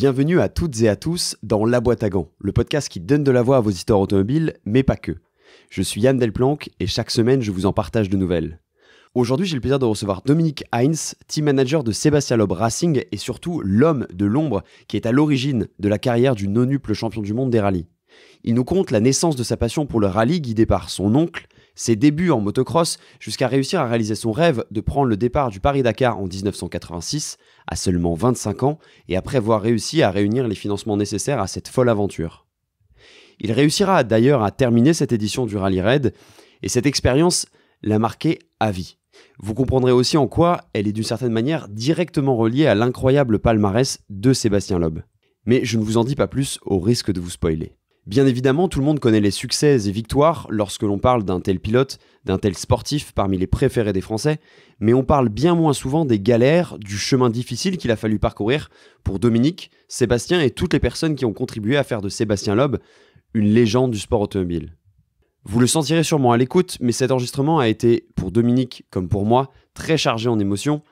Bienvenue à toutes et à tous dans La Boîte à Gants, le podcast qui donne de la voix à vos histoires automobiles, mais pas que. Je suis Yann Delplanque et chaque semaine je vous en partage de nouvelles. Aujourd'hui j'ai le plaisir de recevoir Dominique Heinz, team manager de Sébastien Loeb Racing et surtout l'homme de l'ombre qui est à l'origine de la carrière du nonuple champion du monde des rallyes. Il nous conte la naissance de sa passion pour le rallye guidé par son oncle, ses débuts en motocross jusqu'à réussir à réaliser son rêve de prendre le départ du Paris-Dakar en 1986 à seulement 25 ans et après avoir réussi à réunir les financements nécessaires à cette folle aventure. Il réussira d'ailleurs à terminer cette édition du Rallye Raid et cette expérience l'a marqué à vie. Vous comprendrez aussi en quoi elle est d'une certaine manière directement reliée à l'incroyable palmarès de Sébastien Loeb. Mais je ne vous en dis pas plus au risque de vous spoiler. Bien évidemment, tout le monde connaît les succès et victoires lorsque l'on parle d'un tel pilote, d'un tel sportif parmi les préférés des Français, mais on parle bien moins souvent des galères, du chemin difficile qu'il a fallu parcourir pour Dominique, Sébastien et toutes les personnes qui ont contribué à faire de Sébastien Loeb une légende du sport automobile. Vous le sentirez sûrement à l'écoute, mais cet enregistrement a été, pour Dominique comme pour moi, très chargé en émotions,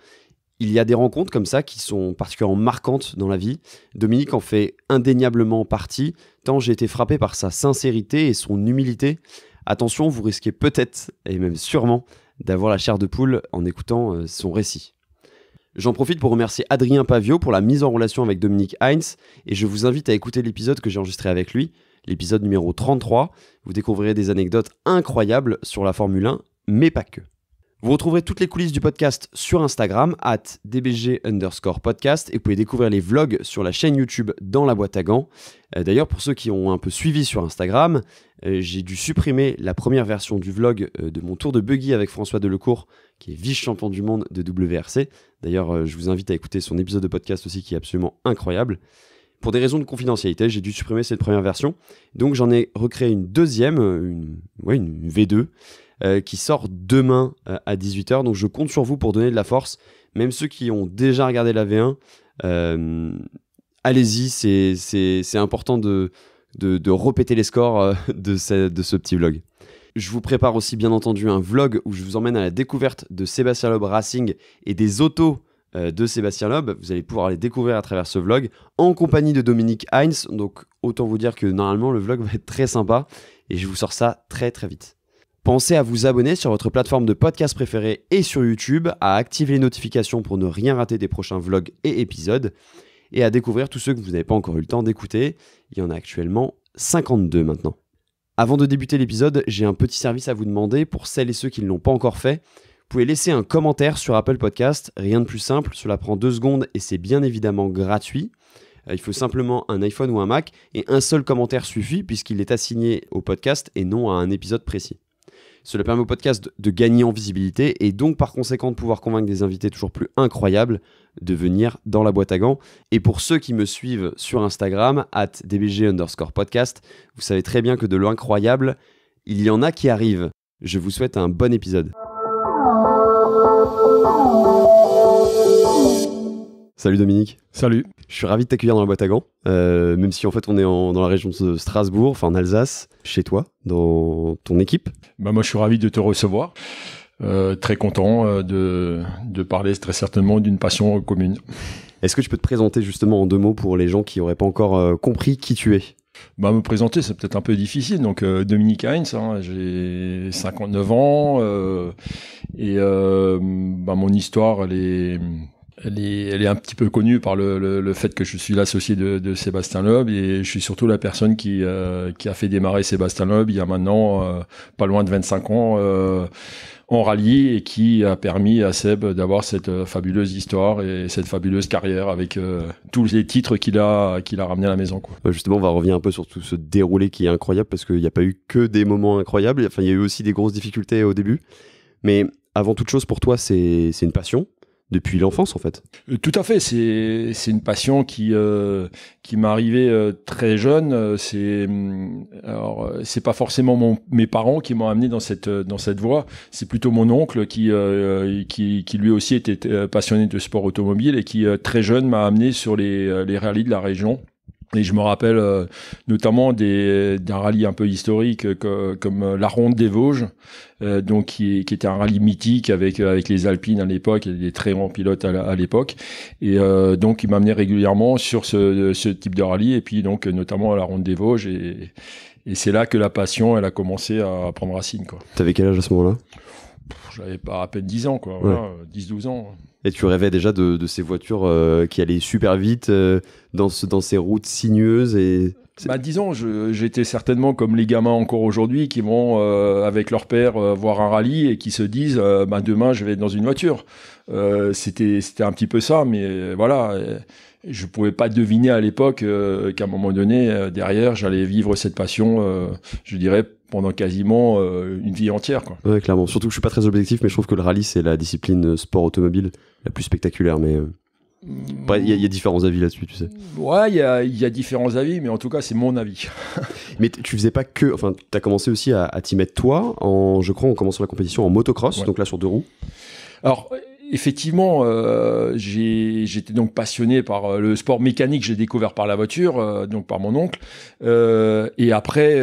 il y a des rencontres comme ça qui sont particulièrement marquantes dans la vie. Dominique en fait indéniablement partie, tant j'ai été frappé par sa sincérité et son humilité. Attention, vous risquez peut-être, et même sûrement, d'avoir la chair de poule en écoutant euh, son récit. J'en profite pour remercier Adrien Pavio pour la mise en relation avec Dominique Heinz, et je vous invite à écouter l'épisode que j'ai enregistré avec lui, l'épisode numéro 33. Vous découvrirez des anecdotes incroyables sur la Formule 1, mais pas que. Vous retrouverez toutes les coulisses du podcast sur Instagram, at dbg underscore podcast, et vous pouvez découvrir les vlogs sur la chaîne YouTube dans la boîte à gants. Euh, d'ailleurs, pour ceux qui ont un peu suivi sur Instagram, euh, j'ai dû supprimer la première version du vlog euh, de mon tour de buggy avec François Delecourt, qui est vice-champion du monde de WRC. D'ailleurs, je vous invite à écouter son épisode de podcast aussi, qui est absolument incroyable. Pour des raisons de confidentialité, j'ai dû supprimer cette première version. Donc j'en ai recréé une deuxième, une V2, euh, qui sort demain euh, à 18h. Donc je compte sur vous pour donner de la force. Même ceux qui ont déjà regardé la V1, euh, allez-y, c'est important de, de, de, repéter les scores de ce, de ce petit vlog. Je vous prépare aussi bien entendu un vlog où je vous emmène à la découverte de Sébastien Loeb Racing et des autos de Sébastien Loeb. Vous allez pouvoir les découvrir à travers ce vlog en compagnie de Dominique Heinz. Donc autant vous dire que normalement le vlog va être très sympa et je vous sors ça très très vite. Pensez à vous abonner sur votre plateforme de podcast préférée et sur YouTube, à activer les notifications pour ne rien rater des prochains vlogs et épisodes, et à découvrir tous ceux que vous n'avez pas encore eu le temps d'écouter. Il y en a actuellement 52 maintenant. Avant de débuter l'épisode, j'ai un petit service à vous demander pour celles et ceux qui ne l'ont pas encore fait. Vous pouvez laisser un commentaire sur Apple Podcast, rien de plus simple, cela prend deux secondes et c'est bien évidemment gratuit. Euh, il faut simplement un iPhone ou un Mac et un seul commentaire suffit puisqu'il est assigné au podcast et non à un épisode précis. Cela permet au podcast de gagner en visibilité et donc par conséquent de pouvoir convaincre des invités toujours plus incroyables de venir dans la boîte à gants. Et pour ceux qui me suivent sur Instagram, at dbg underscore podcast, vous savez très bien que de l'incroyable, il y en a qui arrivent. Je vous souhaite un bon épisode. Salut Dominique. Salut. Je suis ravi de t'accueillir dans la boîte à gants, euh, même si en fait on est dans la région de Strasbourg, enfin en Alsace, chez toi, dans ton équipe. Bah moi je suis ravi de te recevoir. Euh, très content euh, de, parler très certainement d'une passion commune. Est-ce que tu peux te présenter justement en deux mots pour les gens qui n'auraient pas encore compris qui tu es bah, me présenter, c'est peut-être un peu difficile. Donc, Dominique Heinz, hein, j'ai 59 ans et bah, mon histoire, elle est, elle est, un petit peu connue par le, fait que je suis l'associé de, Sébastien Loeb et je suis surtout la personne qui, euh, a fait démarrer Sébastien Loeb il y a maintenant euh, pas loin de 25 ans euh, en rallye et qui a permis à Seb d'avoir cette fabuleuse histoire et cette fabuleuse carrière avec tous les titres qu'il a, ramenés a ramené à la maison. Bah, justement, on va revenir un peu sur tout ce déroulé qui est incroyable parce qu'il n'y a pas eu que des moments incroyables, il y a eu aussi des grosses difficultés au début. Mais avant toute chose, pour toi, c'est une passion depuis l'enfance en fait. Euh, tout à fait, c'est c'est une passion qui euh, qui m'est arrivée euh, très jeune. Euh, c'est mm, alors c'est pas forcément mon, mes parents qui m'ont amené dans cette dans cette voie. C'est plutôt mon oncle qui euh, qui qui lui aussi était passionné de sport automobile et qui très jeune m'a amené sur les les rallyes de la région. Et je me rappelle euh, notamment d'un rallye un peu historique euh, comme euh, la Ronde des Vosges, donc qui, qui, était un rallye mythique avec avec les Alpines à l'époque et des très grands pilotes à, l'époque. Et donc il m'amenait régulièrement sur ce, ce, type de rallye et puis donc notamment à la Ronde des Vosges et, et c'est là que la passion elle a commencé à prendre racine quoi. T'avais quel âge à ce moment-là J'avais pas à peine 10 ans quoi, voilà, 10-12 ans tu rêvais déjà de, ces voitures euh, qui allaient super vite euh, dans, dans ces routes sinueuses et bah, disons, j'étais certainement comme les gamins encore aujourd'hui qui vont euh, avec leur père voir un rallye et qui se disent bah, demain je vais être dans une voiture. c'était c'était un petit peu ça, mais voilà, je pouvais pas deviner à l'époque qu'à un moment donné derrière j'allais vivre cette passion, je dirais pendant quasiment euh, une vie entière. Quoi. Ouais, clairement. Surtout que je suis pas très objectif, mais je trouve que le rallye, c'est la discipline euh, sport automobile la plus spectaculaire. Mais euh, il y, a différents avis là-dessus, tu sais. Ouais, il y, a, différents avis, mais en tout cas, c'est mon avis. mais tu faisais pas que. Enfin, tu as commencé aussi à, t'y mettre toi, en, je crois, en commençant la compétition en motocross, donc là sur deux roues. Alors, effectivement, euh, j'étais donc passionné par euh, le sport mécanique. J'ai découvert par la voiture, euh, donc par mon oncle. et après,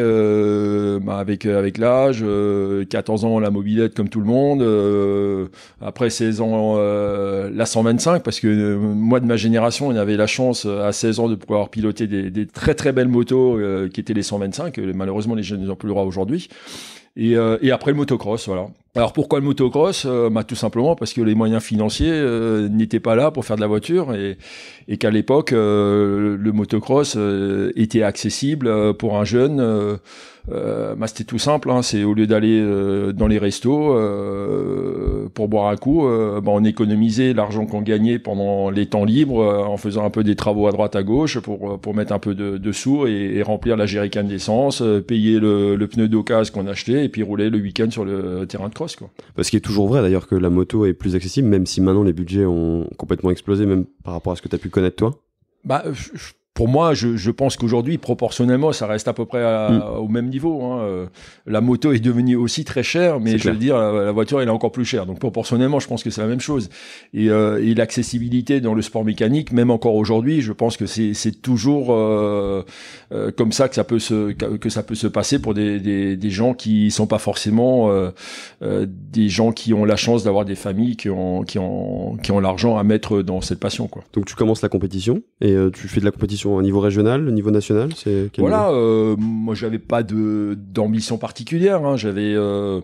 bah, avec avec l'âge, 14 ans la mobilette comme tout le monde. après 16 ans la 125 parce que moi de ma génération, on avait la chance à 16 ans de pouvoir piloter des, des très très belles motos qui étaient les 125. malheureusement, les jeunes n'ont plus le droit aujourd'hui. Et, euh, et, après le motocross, voilà. Alors pourquoi le motocross euh, bah, Tout simplement parce que les moyens financiers euh, n'étaient pas là pour faire de la voiture et, et qu'à l'époque, le motocross était accessible pour un jeune euh, bah, c'était tout simple. Hein, c'est au lieu d'aller euh, dans les restos euh, pour boire un coup, bah, on économisait l'argent qu'on gagnait pendant les temps libres en faisant un peu des travaux à droite à gauche pour pour mettre un peu de, de sous et, remplir la jerrican d'essence, payer le, pneu d'occasion qu'on achetait et puis rouler le week-end sur le terrain de cross. Quoi. Parce bah, qu'il est toujours vrai d'ailleurs que la moto est plus accessible, même si maintenant les budgets ont complètement explosé, même par rapport à ce que tu as pu connaître toi. Bah, je pour moi, je, pense qu'aujourd'hui, proportionnellement, ça reste à peu près mm. au même niveau. Hein. Euh, la moto est devenue aussi très chère, mais je veux dire, la, voiture, elle est encore plus chère. Donc proportionnellement, je pense que c'est la même chose. Et, euh, l'accessibilité dans le sport mécanique, même encore aujourd'hui, je pense que c'est toujours euh, comme ça que ça peut se que ça peut se passer pour des, gens qui sont pas forcément des gens qui ont la chance d'avoir des familles qui ont qui ont qui ont l'argent à mettre dans cette passion. Donc tu commences la compétition et tu fais de la compétition au niveau régional, au niveau national Voilà, euh, moi j'avais pas d'ambition particulière. Hein. J'avais, euh,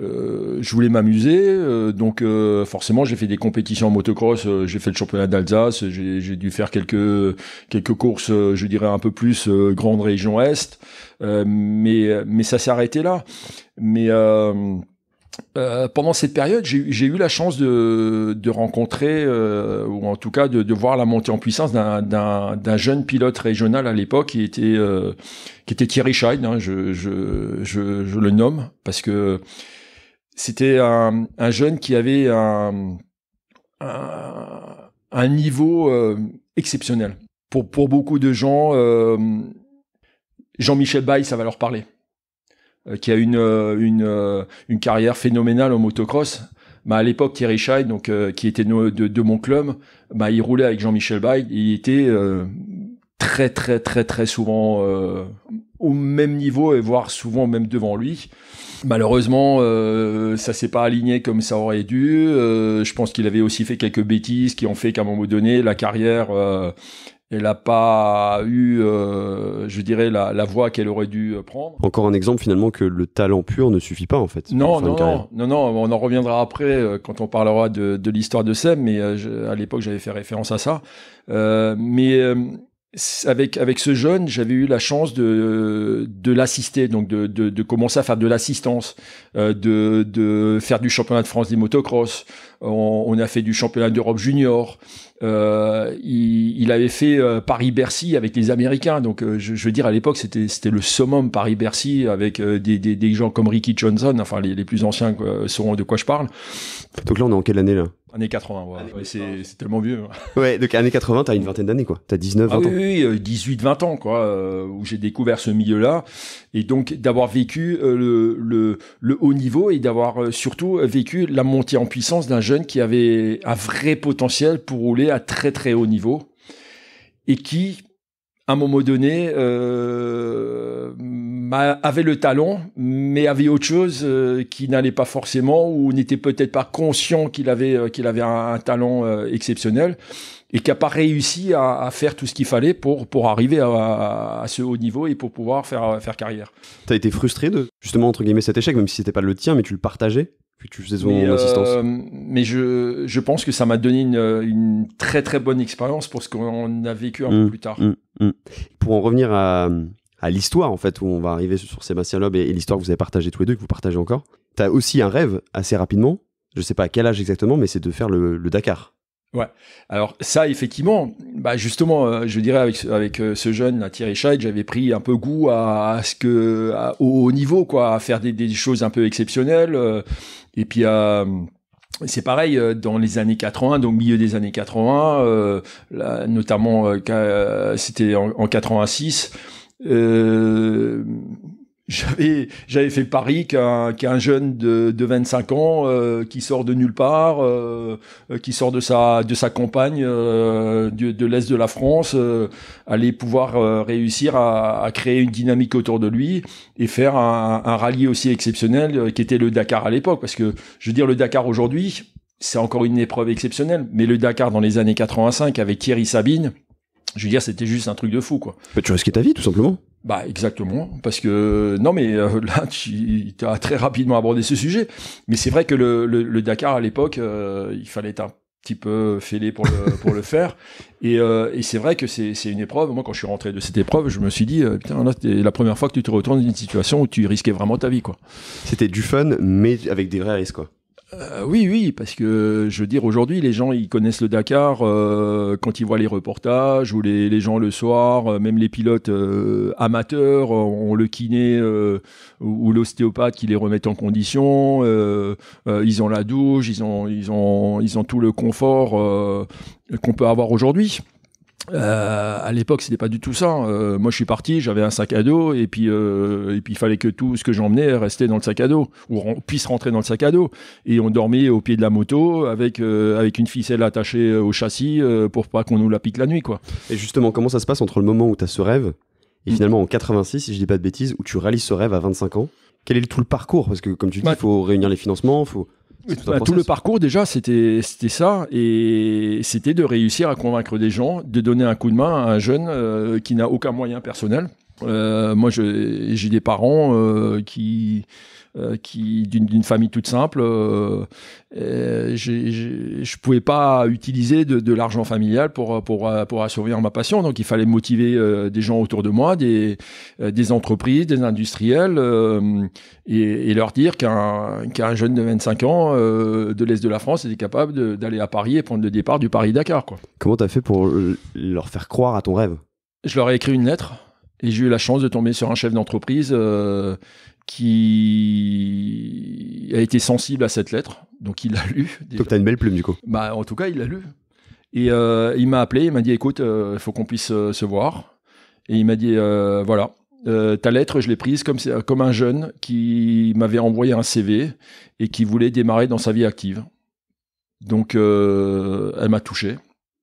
euh, je voulais m'amuser, donc forcément j'ai fait des compétitions en motocross. j'ai fait le championnat d'Alsace. J'ai dû faire quelques quelques courses, je dirais un peu plus grande région est. mais mais ça s'est arrêté là. Mais euh, pendant cette période, j'ai eu la chance de, rencontrer, euh, ou en tout cas de, voir la montée en puissance d'un jeune pilote régional à l'époque qui était euh, qui était Thierry Scheid, hein, je, le nomme parce que c'était un, jeune qui avait un, niveau exceptionnel. Pour, beaucoup de gens, Jean-Michel Baye, ça va leur parler. Euh, qui a une, euh, une, euh, une carrière phénoménale en motocross. Bah, à l'époque, Thierry Scheid, donc, qui était de, mon club, bah, il roulait avec Jean-Michel Bail. Il était très, très, très, très souvent au même niveau et voire souvent même devant lui. Malheureusement, ça s'est pas aligné comme ça aurait dû. je pense qu'il avait aussi fait quelques bêtises qui ont fait qu'à un moment donné, la carrière elle n'a pas eu, euh, je dirais, la, la voie qu'elle aurait dû euh, prendre. Encore un exemple finalement que le talent pur ne suffit pas en fait. Non, non, non, non, on en reviendra après euh, quand on parlera de, l'histoire de Sem, mais à l'époque j'avais fait référence à ça. mais avec, avec ce jeune, j'avais eu la chance de, l'assister, donc de, commencer à faire de l'assistance, de, faire du championnat de France des motocross. On, on a fait du championnat d'Europe junior. Euh, il, avait fait euh, Paris-Bercy avec les Américains. Donc, euh, je, je, veux dire, à l'époque, c'était c'était le summum Paris-Bercy avec des, des, gens comme Ricky Johnson, enfin les, les plus anciens sauront de quoi je parle. Donc là, on est en quelle année là Année 80, ouais. c'est tellement vieux. Hein. Ouais, donc années 80, t'as une vingtaine d'années, quoi. T'as 19, 20 ans. Oui, 18, 20 euh, ans, quoi, euh, où j'ai découvert ce milieu-là. Et donc, d'avoir vécu euh, le, le, haut niveau et d'avoir surtout vécu la montée en puissance d'un jeune qui avait un vrai potentiel pour rouler à très, très haut niveau. Et qui, à un moment donné, bah, avait le talent, mais avait autre chose euh, qui n'allait pas forcément ou n'était peut-être pas conscient qu'il avait euh, qu'il avait un, talent euh, exceptionnel et qui n'a pas réussi à, faire tout ce qu'il fallait pour pour arriver à, ce haut niveau et pour pouvoir faire faire carrière. as été frustré de justement entre guillemets cet échec, même si c'était pas le tien, mais tu le partageais puis tu faisais mais, assistance. mais je, je, pense que ça m'a donné une, très très bonne expérience pour ce qu'on a vécu un peu mmh, plus tard. Mmh, mmh. Pour en revenir à, à l'histoire en fait où on va arriver sur Sébastien Loeb et, l'histoire que vous avez partagée tous les deux que vous partagez encore. T'as aussi un rêve assez rapidement. Je sais pas à quel âge exactement, mais c'est de faire le, Dakar. Ouais. Alors ça, effectivement, bah justement, euh, je dirais avec avec euh, ce jeune là, Thierry Scheid, j'avais pris un peu goût à, ce que au haut niveau, quoi, à faire des, choses un peu exceptionnelles. Euh, et puis c'est pareil dans les années 80, donc milieu des années 80, notamment c'était en 86. Euh, j'avais j'avais fait pari qu'un qu'un jeune de, de 25 ans euh, qui sort de nulle part euh, qui sort de sa de sa campagne de, de l'est de la France allait pouvoir réussir à, à, créer une dynamique autour de lui et faire un, un rallye aussi exceptionnel qu'était le Dakar à l'époque parce que je veux dire le Dakar aujourd'hui c'est encore une épreuve exceptionnelle mais le Dakar dans les années 85 avec Thierry Sabine je veux dire, c'était juste un truc de fou, quoi. Bah, tu risquais ta vie, tout simplement. Bah exactement, parce que euh, non mais euh, là tu as très rapidement abordé ce sujet, mais c'est vrai que le, le, le Dakar à l'époque, euh, il fallait être un petit peu fêlé pour le, pour le faire, et, et c'est vrai que c'est une épreuve, moi quand je suis rentré de cette épreuve, je me suis dit, putain là c'était la première fois que tu te retournes dans une situation où tu risquais vraiment ta vie quoi. C'était du fun mais avec des vrais risques quoi. Euh, oui, oui, parce que je veux dire, aujourd'hui, les gens, ils connaissent le Dakar euh, quand ils voient les reportages ou les, gens le soir, euh, même les pilotes amateurs ont le kiné ou, l'ostéopathe qui les remettent en condition. ils ont la douche, ils ont, ils ont, ils ont tout le confort qu'on peut avoir aujourd'hui. Euh, à l'époque, c'était pas du tout ça. Hein. Euh, moi, je suis parti, j'avais un sac à dos, et puis euh, et puis il fallait que tout ce que j'emmenais restait dans le sac à dos ou puisse rentrer dans le sac à dos. Et on dormait au pied de la moto avec avec une ficelle attachée au châssis pour pas qu'on nous la pique la nuit, quoi. Et justement, comment ça se passe entre le moment où tu as ce rêve et mm. finalement en 86, si je dis pas de bêtises, où tu réalises ce rêve à 25 ans Quel est tout le parcours Parce que comme tu dis, il bah, faut réunir les financements, faut bah, tout le parcours déjà c'était c'était ça et c'était de réussir à convaincre des gens de donner un coup de main à un jeune euh, qui n'a aucun moyen personnel. Euh, moi j'ai des parents euh, qui euh, qui d'une famille toute simple. Euh, euh, je pouvais pas utiliser de, l'argent familial pour pour pour assouvir ma passion. Donc il fallait motiver des gens autour de moi, des des entreprises, des industriels, et, leur dire qu'un qu'un jeune de 25 ans de l'est de la France était capable d'aller à Paris et prendre le départ du Paris Dakar. Quoi. Comment as fait pour leur faire croire à ton rêve Je leur ai écrit une lettre. Et j'ai eu la chance de tomber sur un chef d'entreprise euh, qui a été sensible à cette lettre, donc il l'a lu. Donc, Donc as une belle plume du coup. Bah en tout cas il l'a lu. Et euh, il m'a appelé, il m'a dit écoute, il euh, faut qu'on puisse euh, se voir. Et il m'a dit voilà, ta lettre, je l'ai prise comme, comme un jeune qui m'avait envoyé un CV et qui voulait démarrer dans sa vie active. Donc elle m'a touché.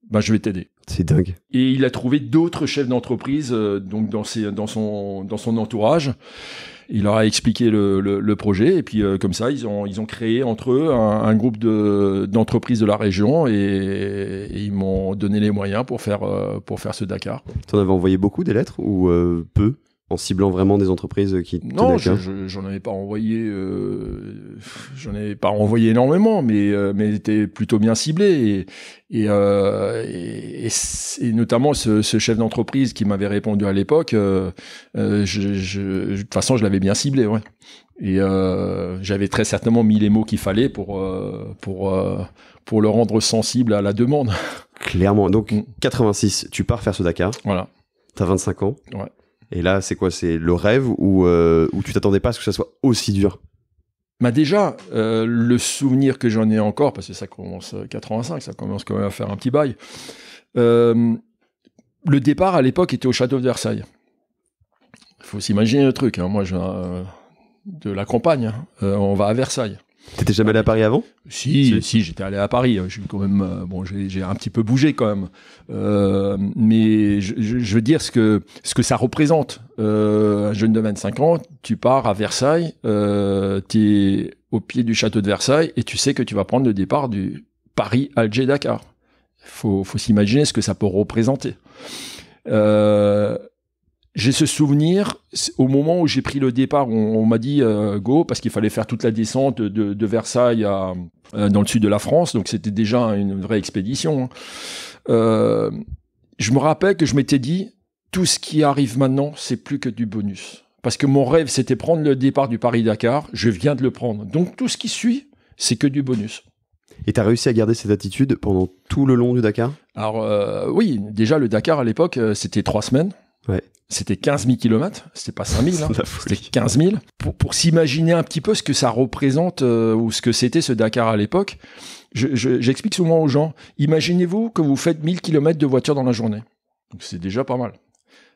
Bah, je vais t'aider. C'est dingue. Et il a trouvé d'autres chefs d'entreprise donc dans, dans, son, dans son entourage. Il leur a expliqué le, le, projet et puis euh, comme ça, ils ont, ils ont créé entre eux un, groupe de, d'entreprises de la région et, ils m'ont donné les moyens pour faire, euh, pour faire ce Dakar. Tu en avais envoyé beaucoup des lettres ou euh, peu en ciblant vraiment des entreprises qui non j'en avais pas envoyé euh, j'en avais pas envoyé énormément mais euh, mais était plutôt bien ciblé euh, et notamment ce, chef d'entreprise qui m'avait répondu à l'époque de toute façon je l'avais bien ciblé ouais et j'avais très certainement mis les mots qu'il fallait pour pour pour le rendre sensible à la demande clairement donc 86 mm. tu pars faire ce Dakar voilà t'as 25 ans ouais et là, c'est quoi C'est le rêve ou euh, où tu t'attendais pas à ce que ça soit aussi dur bah, déjà, euh, le souvenir que j'en ai encore, parce que ça commence 85, euh, ça commence quand même à faire un petit bail. le départ à l'époque était au château de Versailles. Il faut s'imaginer le truc. Hein. Moi, je viens de la campagne. Hein. on va à Versailles. T'étais jamais allé à Paris avant Si, si, j'étais allé à Paris. Hein. Je suis quand même euh, bon, j'ai un petit peu bougé quand même. Euh, mais je, veux dire ce que ce que ça représente. Euh, un jeune de 25 ans, tu pars à Versailles, euh, tu es au pied du château de Versailles et tu sais que tu vas prendre le départ du Paris Alger Dakar. Faut faut s'imaginer ce que ça peut représenter. Euh, j'ai ce souvenir au moment où j'ai pris le départ, on, m'a dit euh, go parce qu'il fallait faire toute la descente de, Versailles euh, dans le sud de la France, donc c'était déjà une vraie expédition. Hein. Euh, je me rappelle que je m'étais dit tout ce qui arrive maintenant, c'est plus que du bonus, parce que mon rêve c'était prendre le départ du Paris Dakar, je viens de le prendre, donc tout ce qui suit, c'est que du bonus. Et tu as réussi à garder cette attitude pendant tout le long du Dakar Alors oui, déjà le Dakar à l'époque, c'était trois semaines. C'était 15 000 km, c'était pas 5 000, hein. c'était 15 000. Pour, s'imaginer un petit peu ce que ça représente euh, ou ce que c'était ce Dakar à l'époque, j'explique souvent aux gens, imaginez-vous que vous faites 1000 km de voiture dans la journée. c'est déjà pas mal.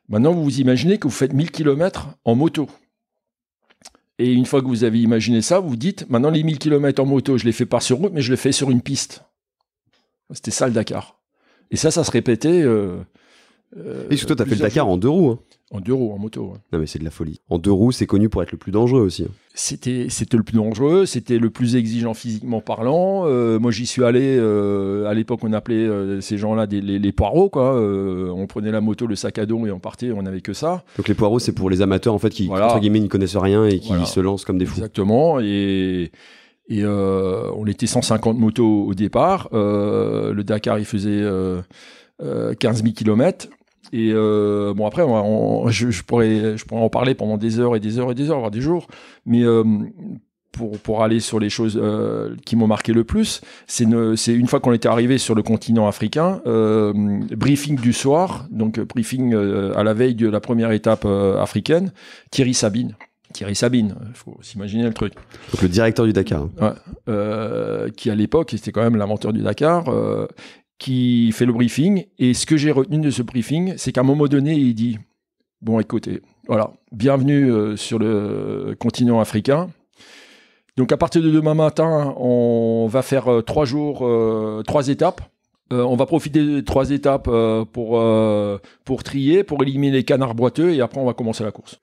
Maintenant, vous vous imaginez que vous faites 1000 km en moto. Et une fois que vous avez imaginé ça, vous vous dites, maintenant les 1000 km en moto, je les fais pas sur route, mais je les fais sur une piste. C'était ça le Dakar. Et ça, ça se répétait... Euh, euh, et surtout, tu as fait le Dakar en deux roues. Hein. En deux roues, en moto. Non, mais c'est de la folie. En deux roues, c'est connu pour être le plus dangereux aussi. Hein. C'était, c'était le plus dangereux, c'était le plus exigeant physiquement parlant. Euh, moi, j'y suis allé. Euh, à l'époque, on appelait ces gens-là les, poireaux, quoi. on prenait la moto, le sac à dos et on partait. On n'avait que ça. Donc les poireaux, c'est pour les amateurs en fait qui, ne entre guillemets, ne connaissent rien et qui se lancent comme des fous. Exactement. Et et on était 150 motos au départ. le Dakar, il faisait. 15 000 km. Et euh, bon, après, on, je, pourrais, je pourrais en parler pendant des heures et des heures et des heures, voire des jours. Mais euh, pour, aller sur les choses euh, qui m'ont marqué le plus, c'est une, une, fois qu'on était arrivé sur le continent africain, briefing du soir, donc briefing à la veille de la première étape africaine, Thierry Sabine. Thierry Sabine, il faut s'imaginer le truc. Donc le directeur du Dakar. Ouais, qui à l'époque était quand même l'inventeur du Dakar qui fait le briefing. Et ce que j'ai retenu de ce briefing, c'est qu'à un moment donné, il dit Bon, écoutez, voilà, bienvenue euh, sur le continent africain. Donc, à partir de demain matin, on va faire euh, trois jours, euh, trois étapes. on va profiter des trois étapes pour, pour trier, pour éliminer les canards boiteux et après, on va commencer la course.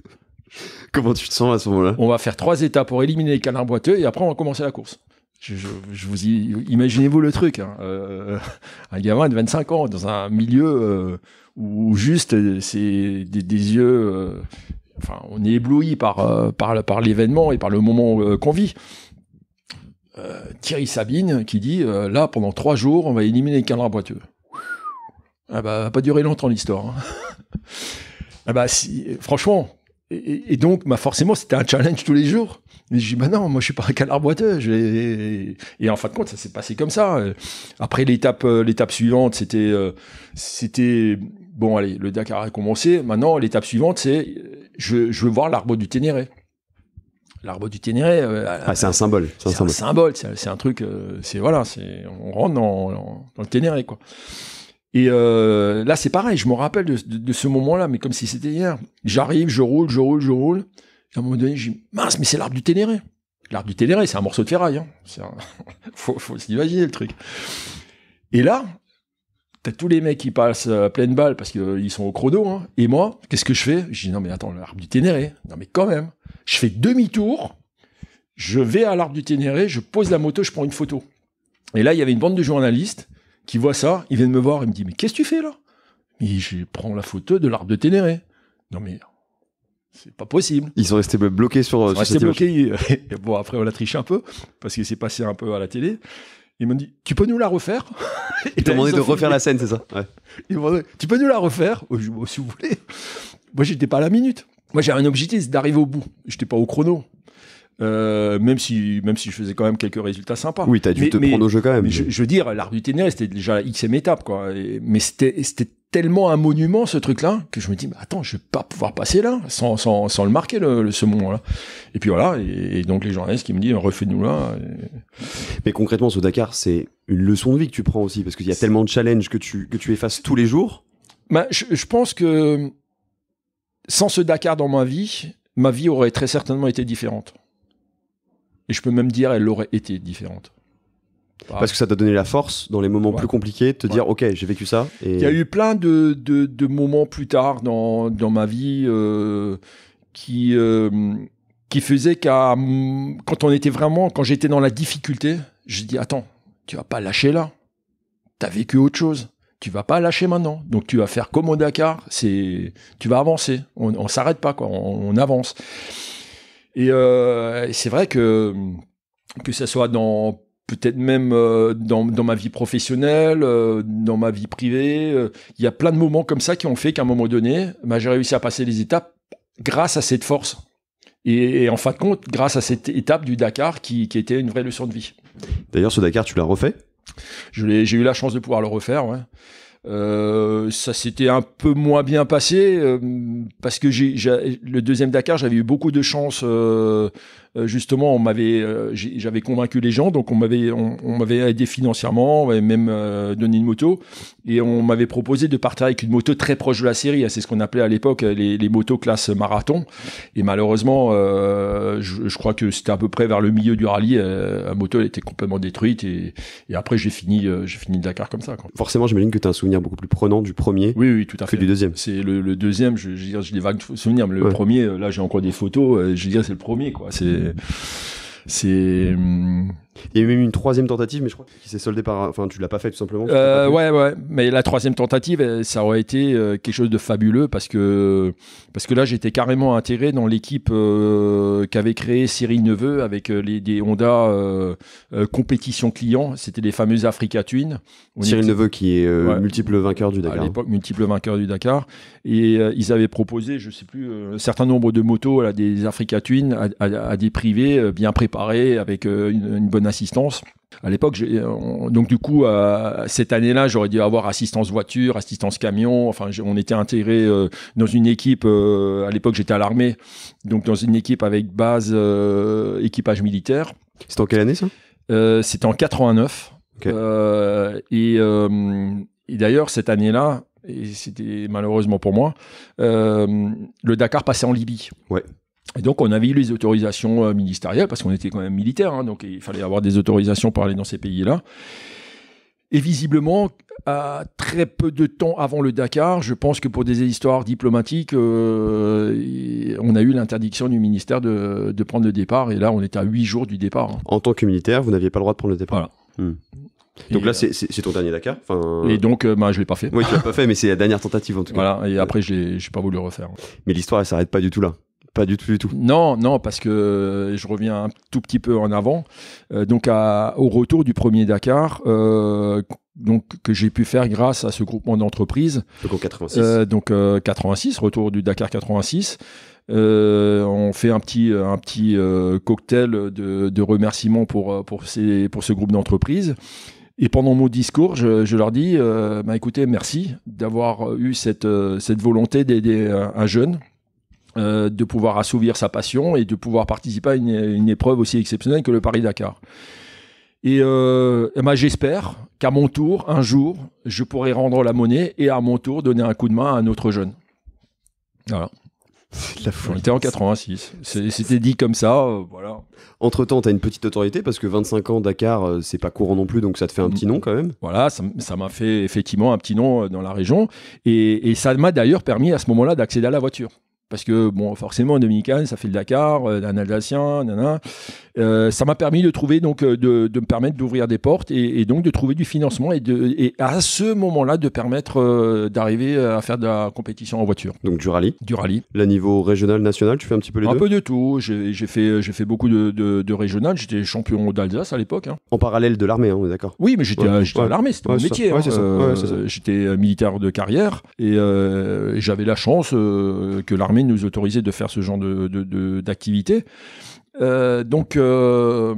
Comment tu te sens à ce moment-là On va faire trois étapes pour éliminer les canards boiteux et après, on va commencer la course. Je, vous imaginez-vous le truc, hein. euh, un gamin de 25 ans dans un milieu euh, où juste euh, c'est des, yeux, enfin on est ébloui par par, l'événement et par le moment qu'on vit. Thierry Sabine qui dit là pendant trois jours on va éliminer les canards boiteux. Ah bah pas durer longtemps l'histoire. Hein. Ah bah si, franchement et, donc, bah, forcément, c'était un challenge tous les jours. Mais je dis, bah non, moi, je suis pas un canard Et, en fin de compte, ça s'est passé comme ça. Après, l'étape, euh, l'étape suivante, c'était, euh, c'était, bon, allez, le Dakar a commencé. Maintenant, l'étape suivante, c'est, je, veux voir l'arbre du Ténéré. L'arbre du Ténéré. Euh, ah, c'est un symbole. C'est un symbole. C'est un, truc, c'est, voilà, c'est, on rentre dans le Ténéré, quoi. Et euh, là, c'est pareil, je me rappelle de, ce moment-là, mais comme si c'était hier. J'arrive, je roule, je roule, je roule. Et à un moment donné, dis mince, mais c'est l'arbre du Ténéré. L'arbre du Ténéré, c'est un morceau de ferraille. Il hein. faut, s'imaginer le truc. Et là, as tous les mecs qui passent à pleine balle parce qu'ils euh, sont au chrono. Hein. Et moi, qu'est-ce que je fais Je dis non, mais attends, l'arbre du Ténéré. Non, mais quand même. Je fais demi-tour. Je vais à l'arbre du Ténéré, je pose la moto, je prends une photo. Et là, il y avait une bande de journalistes qui voit ça, il vient de me voir, il me dit Mais qu'est-ce que tu fais là Et je prends la photo de l'arbre de Ténéré. Non mais c'est pas possible. Ils sont restés bloqués sur. Ils sont restés bloqués. bon, après, on a triché un peu, parce qu'il s'est passé un peu à la télé. Ils m'ont dit Tu peux nous la refaire Ils t'ont demandé de refaire la scène, c'est ça ouais. Tu peux nous la refaire oh, oh, Si vous voulez. Moi, j'étais pas à la minute. Moi, j'avais un objectif, c'est d'arriver au bout. J'étais pas au chrono. Euh, même si même si je faisais quand même quelques résultats sympas. Oui, t'as dû te prendre au jeu quand même. Je, veux dire, l'art du ténéré, c'était déjà la xème étape, quoi. mais c'était c'était tellement un monument ce truc-là que je me dis, attends, je vais pas pouvoir passer là sans sans, sans le marquer le, ce moment-là. Et puis voilà, et, donc les journalistes qui me disent, refais-nous là. Mais concrètement, ce Dakar, c'est une leçon de vie que tu prends aussi parce qu'il y a tellement de challenges que tu que tu effaces tous les jours. Bah, je pense que sans ce Dakar dans ma vie, ma vie aurait très certainement été différente. Et je peux même dire, elle aurait été différente. Parce que ça t'a donné la force dans les moments plus compliqués, de te dire, ok, j'ai vécu ça. Et... Il y a eu plein de, moments plus tard dans, ma vie euh, qui, euh, qui faisaient qu'à quand on était vraiment, quand j'étais dans la difficulté, je dis, attends, tu vas pas lâcher là. Tu as vécu autre chose tu vas pas lâcher maintenant. Donc tu vas faire comme au Dakar, tu vas avancer. On, on s'arrête pas quoi, on avance. Et, euh, c'est vrai que hum, que ça soit dans peut-être même euh, dans, ma vie professionnelle, euh, dans ma vie privée, il y a plein de moments comme ça qui ont fait qu'à un moment donné, bah, j'ai réussi à passer les étapes grâce à cette force. Et, en fin de compte, grâce à cette étape du Dakar qui, était une vraie leçon de vie. D'ailleurs, ce Dakar, tu l'as refait j'ai eu la chance de pouvoir le refaire. Ouais. Euh, ça s'était un peu moins bien passé euh, parce que j'ai, le deuxième Dakar, j'avais eu beaucoup de chance euh, euh, justement, on m'avait, euh, j'avais convaincu les gens, donc on m'avait, on, m'avait aidé financièrement, on même euh, donné une moto, et on m'avait proposé de partir avec une moto très proche de la série. Hein, c'est ce qu'on appelait à l'époque les, motos classe marathon. Et malheureusement, je, crois que c'était à peu près vers le milieu du rallye, la moto elle était complètement détruite, et, après j'ai fini, j'ai fini le Dakar comme ça. Quoi. Forcément, j'imagine que tu as un souvenir beaucoup plus prenant du premier. Oui, oui, tout à fait. Que du deuxième. C'est le, deuxième, je, je, dire j'ai des vagues souvenirs, mais le premier, là j'ai encore des photos. je veux c'est le premier, quoi c'est hum, il y a eu même une troisième tentative, mais je crois qu'il s'est soldé par. Enfin, tu l'as pas fait tout simplement. Euh, ouais, ouais. Mais la troisième tentative, euh, ça aurait été euh, quelque chose de fabuleux parce que parce que là, j'étais carrément intégré dans l'équipe qu'avait créée Cyril Neveu avec les des Honda compétition client. C'était les fameuses Africa Twin. Cyril Neveu qui est multiple vainqueur du Dakar. À l'époque, multiple vainqueur du Dakar. Et ils avaient proposé, je sais plus, un certain nombre de motos là, des Africa Twin à, des privés bien préparés avec une bonne assistance. À l'époque, donc du coup, cette année-là, j'aurais dû avoir assistance voiture, assistance camion. Enfin, on était intégré euh, dans une équipe. Euh, à l'époque, j'étais à l'armée, donc dans une équipe avec base euh, équipage militaire. C'était en quelle année ça C'était en 89. et, d'ailleurs, cette année-là, et c'était malheureusement pour moi, le Dakar passait en Libye. Ouais. Et donc, on avait eu les autorisations euh, ministérielles, parce qu'on était quand même militaire, hein, donc il fallait avoir des autorisations pour aller dans ces pays-là. Et visiblement, à très peu de temps avant le Dakar, je pense que pour des histoires diplomatiques, euh, on a eu l'interdiction du ministère de, prendre le départ. Et là, on est à huit jours du départ. Hein. En tant que militaire, vous n'aviez pas le droit de prendre le départ. Hmm. Donc là, euh, c'est ton dernier Dakar. Et donc, je bah, je l'ai pas fait. Oui, tu l'as pas fait, mais c'est la dernière tentative en tout cas. Voilà. Et après, je n'ai pas voulu le refaire. Mais l'histoire, elle s'arrête pas du tout là. Pas du tout, du tout. Non, non, parce que euh, je reviens un tout petit peu en avant. Euh, donc, au retour du premier Dakar, euh, donc que j'ai pu faire grâce à ce groupement d'entreprises. Donc 86. donc 86, retour du Dakar 86. on fait un petit, un petit cocktail de, remerciements pour, pour, ces, pour ce groupe d'entreprises. Et pendant mon discours, je, leur dis, bah, écoutez, merci d'avoir eu cette, cette volonté d'aider un, un, jeune euh, de pouvoir assouvir sa passion et de pouvoir participer à une, épreuve aussi exceptionnelle que le Paris-Dakar. Et, euh, ben, j'espère qu'à mon tour, un jour, je pourrai rendre la monnaie et à mon tour donner un coup de main à un autre jeune. Voilà. La On était en 86. C'était dit comme ça, euh, voilà. Entre temps, tu as une petite autorité parce que 25 ans Dakar, c'est pas courant non plus, donc ça te fait un petit nom quand même. Voilà, ça m'a fait effectivement un petit nom dans la région. et ça m'a d'ailleurs permis à ce moment-là d'accéder à la voiture. Parce que, bon, forcément, un Dominicain, ça fait le Dakar, euh, un Alsacien, nanana. Euh, ça m'a permis de trouver, donc, euh, de, me permettre d'ouvrir des portes et, donc de trouver du financement et, de, et à ce moment-là, de permettre d'arriver à faire de la compétition en voiture. Donc, du rallye Du rallye. Là, niveau régional, national, tu fais un petit peu les deux Un peu de tout. J'ai fait, fait beaucoup de, régional. J'étais champion d'Alsace à l'époque. Hein. En parallèle de l'armée, hein, on est d'accord Oui, mais j'étais à l'armée, c'était mon métier. j'étais militaire de carrière et j'avais la chance que l'armée nous autoriser de faire ce genre d'activité. Euh, donc, euh,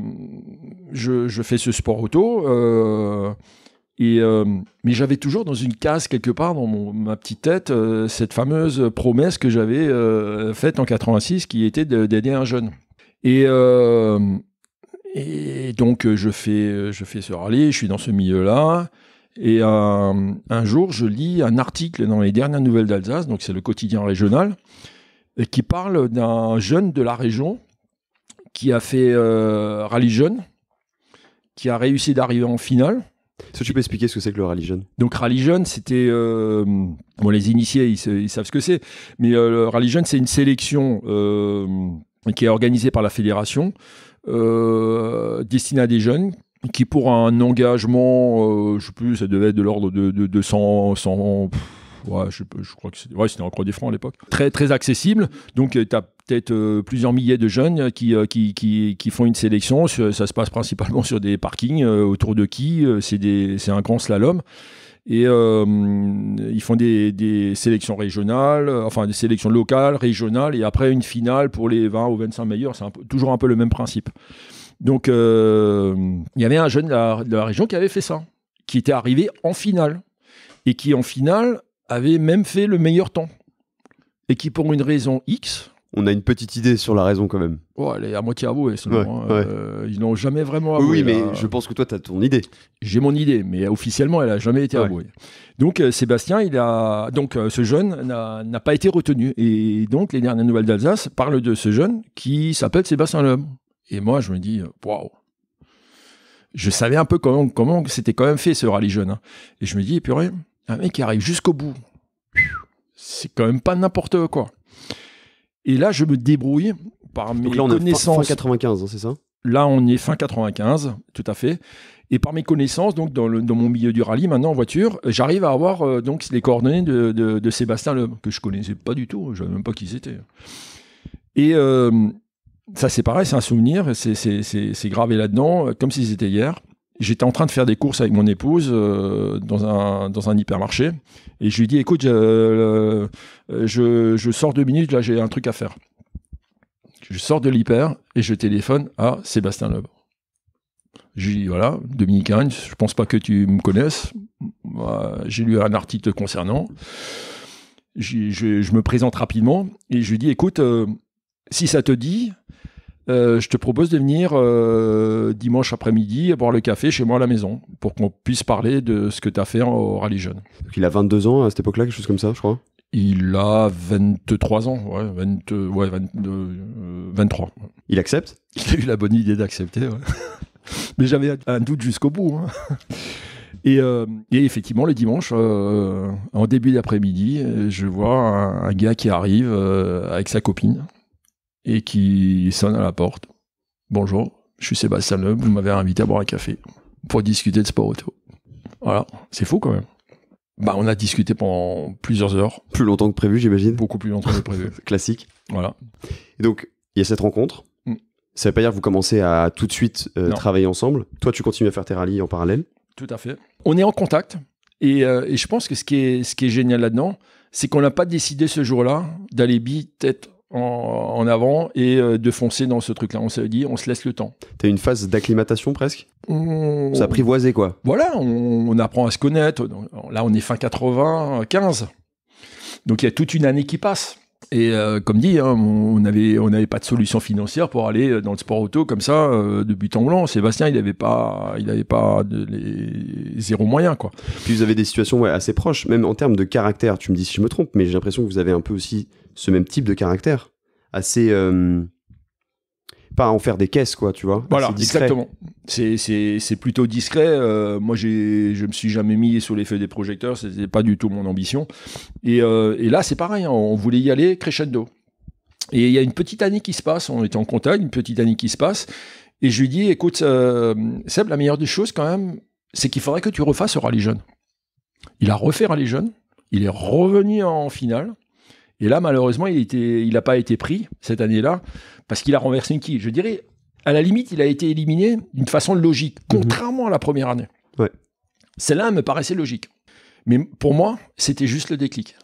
je, fais ce sport auto. Euh, et, mais j'avais toujours dans une case quelque part dans ma petite tête cette fameuse promesse que j'avais faite en 86 qui était d'aider un jeune. Et, donc je fais, je fais ce rallye, je suis dans ce milieu-là. Et euh, un jour, je lis un article dans les dernières nouvelles d'Alsace, donc c'est le quotidien régional, qui parle d'un jeune de la région qui a fait euh, rallye jeune, qui a réussi d'arriver en finale. Est-ce que tu peux expliquer ce que c'est que le rallye jeune Donc rallye jeune, c'était euh, bon les initiés ils, savent ce que c'est, mais le rallye jeune c'est une sélection qui est organisée par la fédération destinée à des jeunes qui pour un engagement, je euh, je sais plus, ça devait être de l'ordre de, 200... 100, ouais, je, crois que c'était ouais, encore des francs à l'époque. Très, très accessible. Donc, euh, tu as peut-être euh, plusieurs milliers de jeunes qui, qui, qui, qui, font une sélection. Ça se passe principalement sur des parkings autour de qui. C'est un grand slalom. Et ils font des, des, sélections régionales, enfin des sélections locales, régionales, et après une finale pour les 20 ou 25 meilleurs. C'est toujours un peu le même principe. Donc, euh, il y avait un jeune de la, région qui avait fait ça, qui était arrivé en finale, et qui en finale avait même fait le meilleur temps. Et qui, pour une raison X. On a une petite idée sur la raison quand même. Oh, elle est à moitié avouée, selon. Hein, euh, ils n'ont jamais vraiment avoué. Oui, mais je pense que toi, tu as ton idée. J'ai mon idée, mais officiellement, elle n'a jamais été avouée. Donc, euh, Sébastien, il a... donc, ce jeune n'a pas été retenu. Et donc, les dernières nouvelles d'Alsace parlent de ce jeune qui s'appelle Sébastien Lhomme. Et moi, je me dis, waouh. Je savais un peu comment, c'était quand même fait ce rallye jeune. Hein. Et je me dis, purée, un mec qui arrive jusqu'au bout, c'est quand même pas n'importe quoi. Et là, je me débrouille par mes Donc là, on Est fin 95, hein, c'est ça Là, on est fin 95, tout à fait. Et par mes connaissances, donc dans, mon milieu du rallye, maintenant en voiture, j'arrive à avoir euh, donc les coordonnées de, Sébastien Loeb, que je connaissais pas du tout, je savais même pas qui c'était. Et euh, ça c'est pareil, c'est un souvenir, c'est gravé là-dedans, euh, comme si c'était hier. J'étais en train de faire des courses avec mon épouse euh, dans, un, hypermarché et je lui dis écoute, euh, je, je, sors deux minutes, là j'ai un truc à faire. Je sors de l'hyper et je téléphone à Sébastien Loeb. Je lui dis voilà, Dominique Heinz, je pense pas que tu me connaisses. J'ai lu un article concernant. Je, me présente rapidement et je lui dis écoute, si ça te dit, euh, je te propose de venir euh, dimanche après-midi boire le café chez moi à la maison pour qu'on puisse parler de ce que tu as fait au Rallye Jeune. il a 22 ans à cette époque-là, quelque chose comme ça, je crois Il a 23 ans, ouais, ouais 23. Euh, il accepte Il a eu la bonne idée d'accepter, ouais. Mais j'avais un doute jusqu'au bout. Hein. Et, effectivement, le dimanche, en début d'après-midi, je vois un, gars qui arrive avec sa copine et qui sonne à la porte. Bonjour, je suis Sébastien Leub vous m'avez invité à boire un café pour discuter de sport auto. Voilà, c'est fou quand même. Bah, on a discuté pendant plusieurs heures. Plus longtemps que prévu, j'imagine. Beaucoup plus longtemps que prévu. Classique. Voilà. donc, il y a cette rencontre. ça mm. Ça veut pas dire que vous commencez à tout de suite euh, travailler ensemble. Toi, tu continues à faire tes rallyes en parallèle. Tout à fait. On est en contact. Euh, et, je pense que ce qui est, ce qui est génial là-dedans, c'est qu'on n'a pas décidé ce jour-là d'aller bi-tête en, avant et euh, de foncer dans ce truc-là. On se dit, on se laisse le temps. T'as une phase d'acclimatation presque on... s'apprivoisait quoi. Voilà, on, apprend à se connaître. Là, on est fin 95. Donc il y a toute une année qui passe. Et euh, comme dit, hein, on n'avait pas de solution financière pour aller euh, dans le sport auto comme ça, de but en blanc. Sébastien, il n'avait pas, il avait pas de, les... zéro moyen. Quoi. Puis vous avez des situations assez proches, même en termes de caractère. Tu me dis si je me trompe, mais j'ai l'impression que vous avez un peu aussi ce même type de caractère, assez euh, pas en faire des caisses quoi, tu vois. Voilà, exactement. C'est plutôt discret. Euh, moi, je me suis jamais mis sous les feux des projecteurs. C'était pas du tout mon ambition. Et, euh, là, c'est pareil. Hein. on voulait y aller crescendo. Et il y a une petite année qui se passe. On était en contact. Une petite année qui se passe. Et je lui dis, écoute, Seb, la meilleure des choses quand même, c'est qu'il faudrait que tu refasses Rallye Jeune. Il a refait Rallye Jeune. Il est revenu en finale. Et là, malheureusement, il n'a pas été pris cette année-là parce qu'il a renversé une quille. Je dirais, à la limite, il a été éliminé d'une façon logique, mhm. contrairement à la première année. Celle-là me paraissait logique. Mais pour moi, c'était juste le déclic.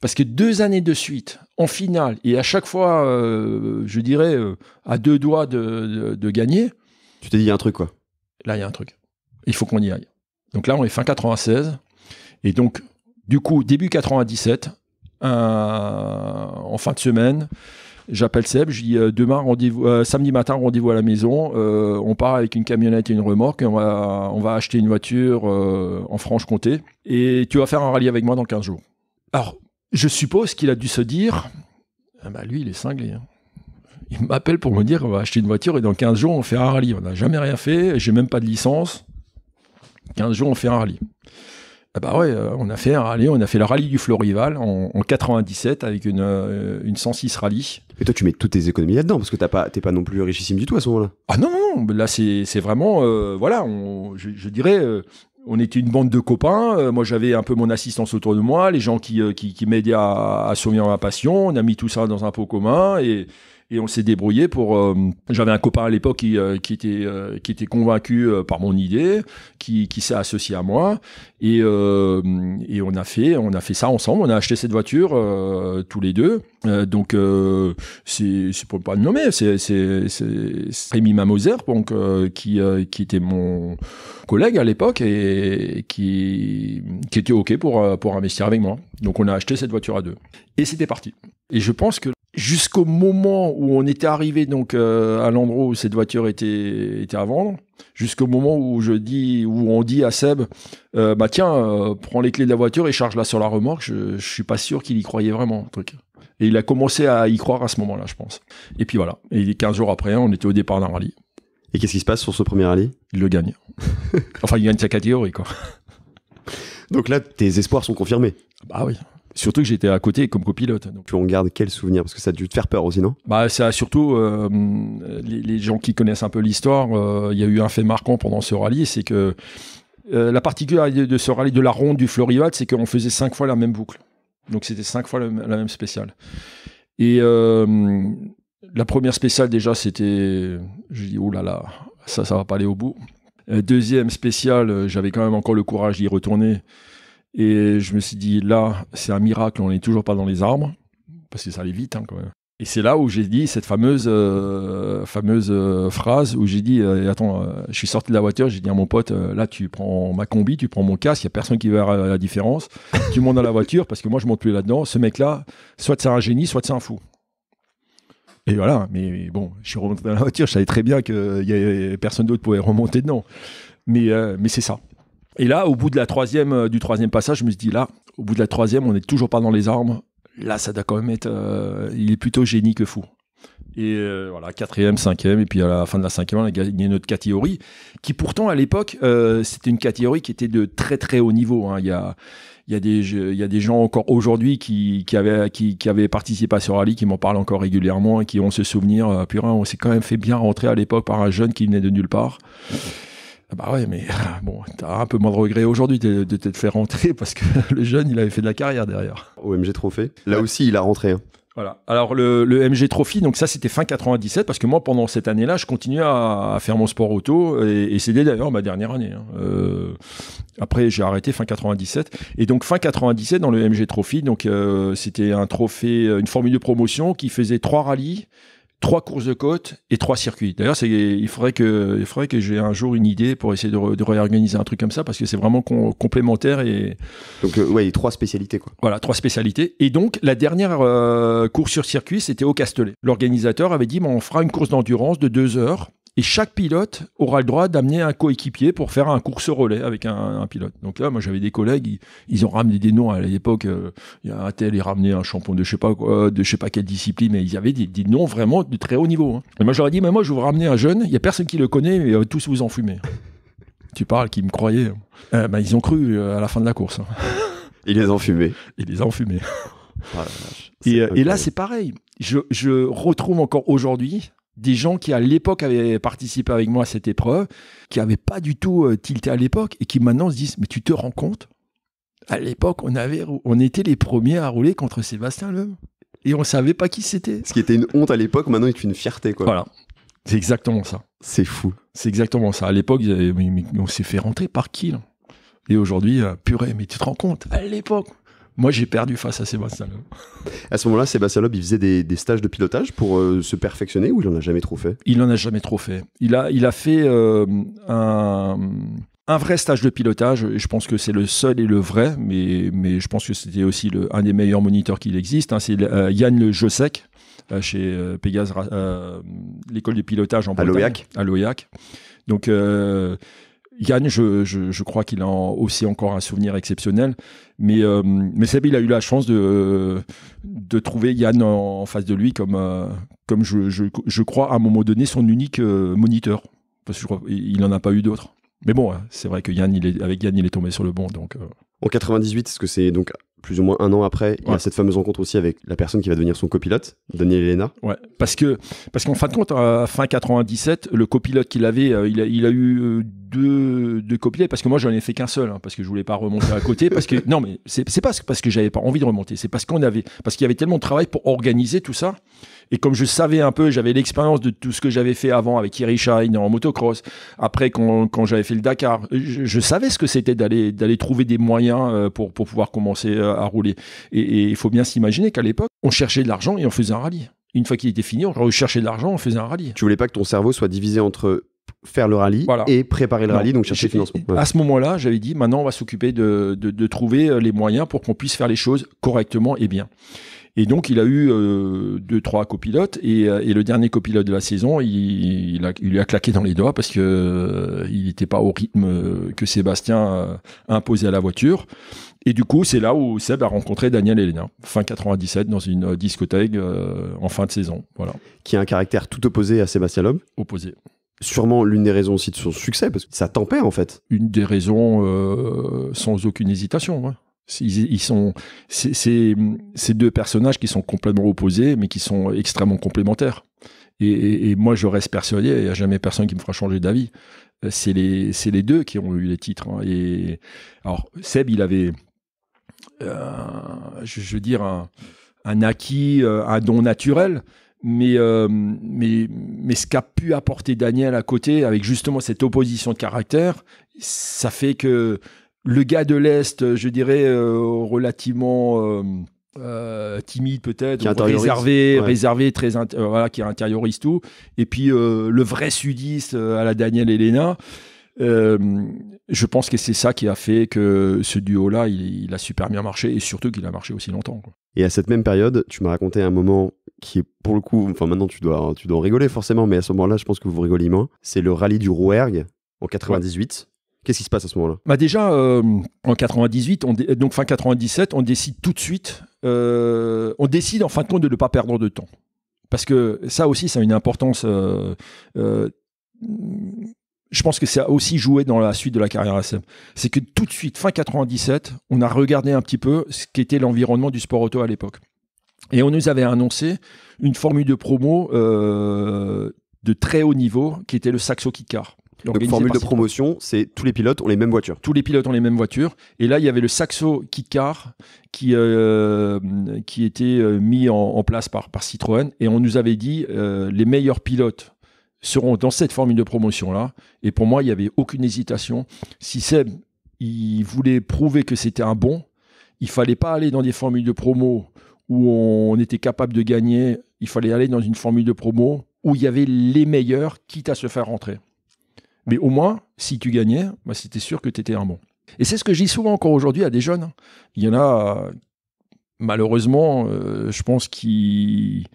Parce que deux années de suite, en finale, et à chaque fois, euh, je dirais, euh, à deux doigts de, gagner. Tu t'es dit, il y a un truc, quoi. Là, il y a un truc. Il faut qu'on y aille. Donc là, on est fin 96. Et donc, du coup, début 97, euh, en fin de semaine. J'appelle Seb, je dis euh, demain rendez euh, samedi matin rendez-vous à la maison. on part avec une camionnette et une remorque on va, acheter une voiture en Franche-Comté et tu vas faire un rallye avec moi dans 15 jours. Alors, je suppose qu'il a dû se dire, ah bah lui il est cinglé. Hein. Il m'appelle pour me dire on va acheter une voiture et dans 15 jours on fait un rallye. On n'a jamais rien fait, j'ai même pas de licence. 15 jours on fait un rallye. Ah bah ouais, euh, on a fait un rallye, on a fait le rallye du Florival en, 97 avec une, 106 euh, rallye. Et toi, tu mets toutes tes économies là-dedans parce que t'as pas, t'es pas non plus richissime du tout à ce moment-là. Ah non, non, là c'est, vraiment, euh, voilà, je, dirais, on était une bande de copains. moi, j'avais un peu mon assistance autour de moi, les gens qui, qui, qui m'aidaient à, à, ma passion. On a mis tout ça dans un pot commun et, et on s'est débrouillé pour. Euh, j'avais un copain à l'époque qui, euh, qui était euh, qui était convaincu par mon idée, qui, qui s'est associé à moi et, et on a fait on a fait ça ensemble. On a acheté cette voiture tous les deux. donc c'est c'est pour pas le nommer, c'est c'est Rémi Mamoser donc qui qui était mon collègue à l'époque et qui qui était ok pour pour investir avec moi. Donc on a acheté cette voiture à deux et c'était parti. Et je pense que jusqu'au moment où on était arrivé donc euh, à l'endroit où cette voiture était, était à vendre, jusqu'au moment où je dis où on dit à Seb, euh, bah tiens, euh, prends les clés de la voiture et charge-la sur la remorque. Je, ne suis pas sûr qu'il y croyait vraiment, truc. Et il a commencé à y croire à ce moment-là, je pense. Et puis voilà. Et 15 jours après, on était au départ d'un rallye. Et qu'est-ce qui se passe sur ce premier rallye Il le gagne. enfin, il gagne sa catégorie, quoi. Donc là, tes espoirs sont confirmés. Bah oui, Surtout que j'étais à côté comme copilote. Tu en gardes quel souvenir Parce que ça a dû te faire peur aussi, non Bah, ça surtout euh, les, gens qui connaissent un peu l'histoire. Euh, il y a eu un fait marquant pendant ce rallye, c'est que euh, la particularité de ce rallye de la ronde du Florival, c'est qu'on faisait cinq fois la même boucle. Donc c'était cinq fois la même spéciale. Et la première spéciale déjà, c'était, je dis, oh là là, ça, ça va pas aller au bout. Deuxième spéciale, j'avais quand même encore le courage d'y retourner. Et je me suis dit, là, c'est un miracle, on n'est toujours pas dans les arbres, parce que ça allait vite hein, quand même. Et c'est là où j'ai dit cette fameuse, euh, fameuse euh, phrase où j'ai dit euh, Attends, je suis sorti de la voiture, j'ai dit à mon pote Là, tu prends ma combi, tu prends mon casque, il n'y a personne qui verra la différence. tu montes dans la voiture parce que moi, je monte plus là-dedans. Ce mec-là, soit c'est un génie, soit c'est un fou. Et voilà, mais bon, je suis remonté dans la voiture, je savais très bien que y avait, personne d'autre pouvait remonter dedans. Mais, mais c'est ça. Et là, au bout de la troisième, euh, du troisième passage, je me suis dit, là, au bout de la troisième, on n'est toujours pas dans les arbres. Là, ça doit quand même être. Euh, il est plutôt génie que fou. Et euh, voilà, quatrième, cinquième, et puis à la fin de la cinquième, on a gagné notre catégorie, qui pourtant à l'époque, c'était une catégorie qui était de très très haut niveau. Hein. Il, y a, il, y des, il y des gens encore aujourd'hui qui, qui, avaient, participé à ce rallye, qui m'en parlent encore régulièrement et qui ont ce souvenir, euh, hein. on s'est quand même fait bien rentrer à l'époque par un jeune qui venait de nulle part. Ah bah ouais, mais ah, bon, t'as un peu moins de regrets aujourd'hui de, te t'être fait rentrer parce que le jeune, il avait fait de la carrière derrière. Au MG Trophée. Là aussi, il a rentré. Hein. Voilà. Alors le, MG Trophy, donc ça c'était fin 97 parce que moi pendant cette année-là, je continuais à, faire mon sport auto et, c'était d'ailleurs ma dernière année. Hein. Euh, après j'ai arrêté fin 97 et donc fin 97 dans le MG Trophy, donc euh, c'était un trophée, une formule de promotion qui faisait trois rallyes trois courses de côte et trois circuits. D'ailleurs, il faudrait que, il que j'ai un jour une idée pour essayer de, réorganiser un truc comme ça parce que c'est vraiment complémentaire et. Donc, euh, ouais, trois spécialités, quoi. Voilà, trois spécialités. Et donc, la dernière euh, course sur circuit, c'était au Castellet. L'organisateur avait dit, mais on fera une course d'endurance de deux heures et chaque pilote aura le droit d'amener un coéquipier pour faire un course relais avec un, pilote. Donc là, moi, j'avais des collègues, ils, ont ramené des noms à l'époque. Euh, il y a un tel, il ramenait un champion de je sais pas quoi, euh, de je sais pas quelle discipline, mais ils avaient des, noms vraiment de très haut niveau. Hein. Et moi, j'aurais dit, mais moi, je vais vous ramener un jeune. Il n'y a personne qui le connaît, mais euh, tous vous en fumez. tu parles, qui me croyaient. Bah, ils ont cru à la fin de la course. Hein. Ils les ont fumés. Ils les ont fumés. Oh et, là, c'est pareil. je retrouve encore aujourd'hui des gens qui à l'époque avaient participé avec moi à cette épreuve, qui n'avaient pas du tout euh, tilté à l'époque et qui maintenant se disent mais tu te rends compte À l'époque, on avait, on était les premiers à rouler contre Sébastien Loeb et on savait pas qui c'était. Ce qui était une honte à l'époque, maintenant est une fierté quoi. Voilà, c'est exactement ça. C'est fou. C'est exactement ça. À l'époque, on s'est fait rentrer par qui là Et aujourd'hui, euh, purée, mais tu te rends compte À l'époque, moi, j'ai perdu face à Sébastien Loeb. À ce moment-là, Sébastien Loeb, il faisait des, stages de pilotage pour euh, se perfectionner ou il en a jamais trop fait Il n'en a jamais trop fait. Il a, il a fait euh, un, vrai stage de pilotage. Je pense que c'est le seul et le vrai, mais, mais je pense que c'était aussi un des meilleurs moniteurs qu'il existe. Hein. C'est euh, Yann Le Josec chez Pégase, l'école de pilotage en Bretagne. À l'OIAC. À l'OIAC. Donc, Yann, je, crois qu'il a aussi encore un souvenir exceptionnel. Mais, euh, mais Seb, il a eu la chance de, de trouver Yann en, face de lui comme, euh, comme je, crois, à un moment donné, son unique euh, moniteur. Parce qu'il n'en a pas eu d'autre. Mais bon, hein, c'est vrai que Yann, il est, avec Yann, il est tombé sur le bon. Donc. En 98, ce que c'est donc plus ou moins un an après, il y a cette fameuse rencontre aussi avec la personne qui va devenir son copilote, Daniel Elena. parce que parce qu'en fin de compte, à euh, fin 97, le copilote qu'il avait, euh, il a, eu euh, deux, deux copilotes parce que moi j'en ai fait qu'un seul, hein, parce que je voulais pas remonter à côté, parce que non mais c'est pas parce que j'avais pas envie de remonter, c'est parce qu'on avait parce qu'il y avait tellement de travail pour organiser tout ça et comme je savais un peu, j'avais l'expérience de tout ce que j'avais fait avant avec Kiri Shine en motocross, après quand, quand j'avais fait le Dakar, je, savais ce que c'était d'aller d'aller trouver des moyens euh, pour, pour pouvoir commencer euh, à rouler. Et il faut bien s'imaginer qu'à l'époque, on cherchait de l'argent et on faisait un rallye. Une fois qu'il était fini, on recherchait de l'argent, on faisait un rallye. Tu voulais pas que ton cerveau soit divisé entre faire le rallye et préparer le rallye, donc chercher le financement. À ce moment-là, j'avais dit, maintenant on va s'occuper de, de, de, trouver euh, les moyens pour qu'on puisse faire les choses correctement et bien. Et donc, il a eu euh, deux, trois copilotes. Euh, et, le dernier copilote de la saison, il, lui a claqué dans les doigts parce que euh, il n'était pas au rythme que Sébastien imposait à la voiture. Et du coup, c'est là où Seb a rencontré Daniel Elena, fin 97, dans une discothèque en fin de saison. Voilà. Qui a un caractère tout opposé à Sébastien Loeb Opposé sûrement l'une des raisons aussi de son succès, parce que ça tempère en fait. Une des raisons sans aucune hésitation. Hein. Ils, sont, c'est deux personnages qui sont complètement opposés, mais qui sont extrêmement complémentaires. Et, moi, je reste persuadé, il n'y a jamais personne qui me fera changer d'avis. Euh, c'est les, deux qui ont eu les titres. Hein. Et alors, Seb, il avait, euh, je, veux dire, un, acquis, euh, un don naturel. Mais, mais, mais ce qu'a pu apporter Daniel à côté, avec justement cette opposition de caractère, ça fait que le gars de l'Est, euh, je dirais, euh, relativement... Euh, timide peut-être, réservé, réservé, très voilà, qui intériorise tout. Et puis le vrai sudiste à la Daniel Elena. je pense que c'est ça qui a fait que ce duo-là, il, a super bien marché et surtout qu'il a marché aussi longtemps. Et à cette même période, tu m'as raconté un moment qui est pour le coup, enfin maintenant tu dois, tu dois rigoler forcément, mais à ce moment-là, je pense que vous rigoliez moins. C'est le rallye du Rouergue en 98. Qu'est-ce qui se passe à ce moment-là bah, Déjà, euh, en 98, on euh, donc fin 97, on décide tout de suite, euh, on décide en fin de compte de ne pas perdre de temps. Parce que ça aussi, ça a une importance. je pense que ça a aussi joué dans la suite de la carrière SM. C'est que tout de suite, fin 97, on a regardé un petit peu ce qu'était l'environnement du sport auto à l'époque. Et on nous avait annoncé une formule de promo de très haut niveau qui était le Saxo Saxo-Kick-Car Car. Donc formule de promotion, c'est tous les pilotes ont les mêmes voitures. Tous les pilotes ont les mêmes voitures. Et là, il y avait le Saxo Kitcar qui, euh, qui était euh, mis en, place par, par Citroën. Et on nous avait dit euh, les meilleurs pilotes seront dans cette formule de promotion-là. Et pour moi, il n'y avait aucune hésitation. Si Seb, il voulait prouver que c'était un bon, il fallait pas aller dans des formules de promo où on était capable de gagner. Il fallait aller dans une formule de promo où il y avait les meilleurs, quitte à se faire rentrer. Mais au moins, si tu gagnais, bah, c'était sûr que tu étais un bon. Et c'est ce que je dis souvent encore aujourd'hui à des jeunes. Il y en a, malheureusement, euh, je pense, qui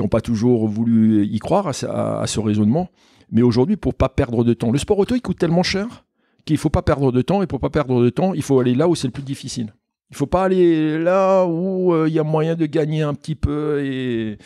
n'ont pas toujours voulu y croire à, à ce raisonnement. Mais aujourd'hui, pour pas perdre de temps, le sport auto, il coûte tellement cher qu'il faut pas perdre de temps. Et pour pas perdre de temps, il faut aller là où c'est le plus difficile. Il faut pas aller là où euh, il y a moyen de gagner un petit peu et,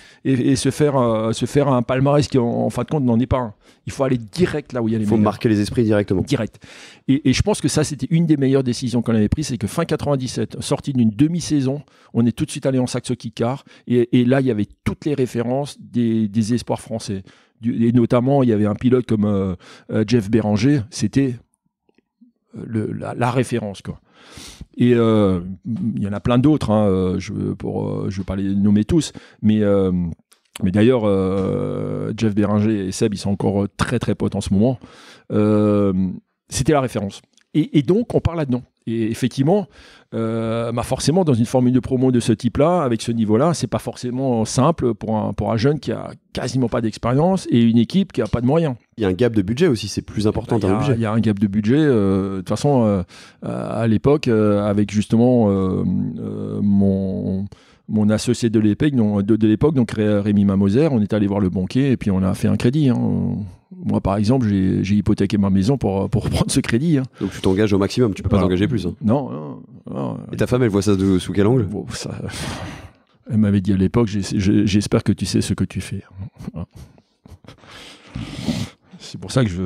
se, faire, euh, se faire un palmarès qui, en, fin de compte, n'en est pas Il faut aller direct là où il y a les Il faut marquer les esprits directement. Direct. Et, je pense que ça, c'était une des meilleures décisions qu'on avait prises. C'est que fin 97, sortie d'une demi-saison, on est tout de suite allé en saxo Kikar. Et, là, il y avait toutes les références des, des espoirs français. et notamment, il y avait un pilote comme euh, Jeff Béranger. C'était la, la référence, quoi. Et euh, il y en a plein d'autres, hein, euh, je ne euh, vais pas les nommer tous, mais, mais d'ailleurs, Jeff Béringer et Seb, ils sont encore très très potes en ce moment. C'était la référence. Et, et, donc, on parle là-dedans. Et effectivement, euh, bah, forcément, dans une formule de promo de ce type-là, avec ce niveau-là, c'est pas forcément simple pour un, pour un jeune qui a quasiment pas d'expérience et une équipe qui a pas de moyens. Il y a un gap de budget aussi, c'est plus important. Bah, budget. il y, a un gap de budget. Euh, de toute façon, euh, à l'époque, avec justement mon mon associé de l'époque, l'époque donc Rémi Mamoser, on est allé voir le banquier et puis on a fait un crédit. Hein. Moi, par exemple, j'ai hypothéqué ma maison pour, pour prendre ce crédit. Hein. Donc tu t'engages au maximum, tu peux pas t'engager plus. Hein. Non, Et ta femme, elle voit ça de, sous quel angle Elle m'avait dit à l'époque, j'espère que tu sais ce que tu fais. C'est pour ça que je...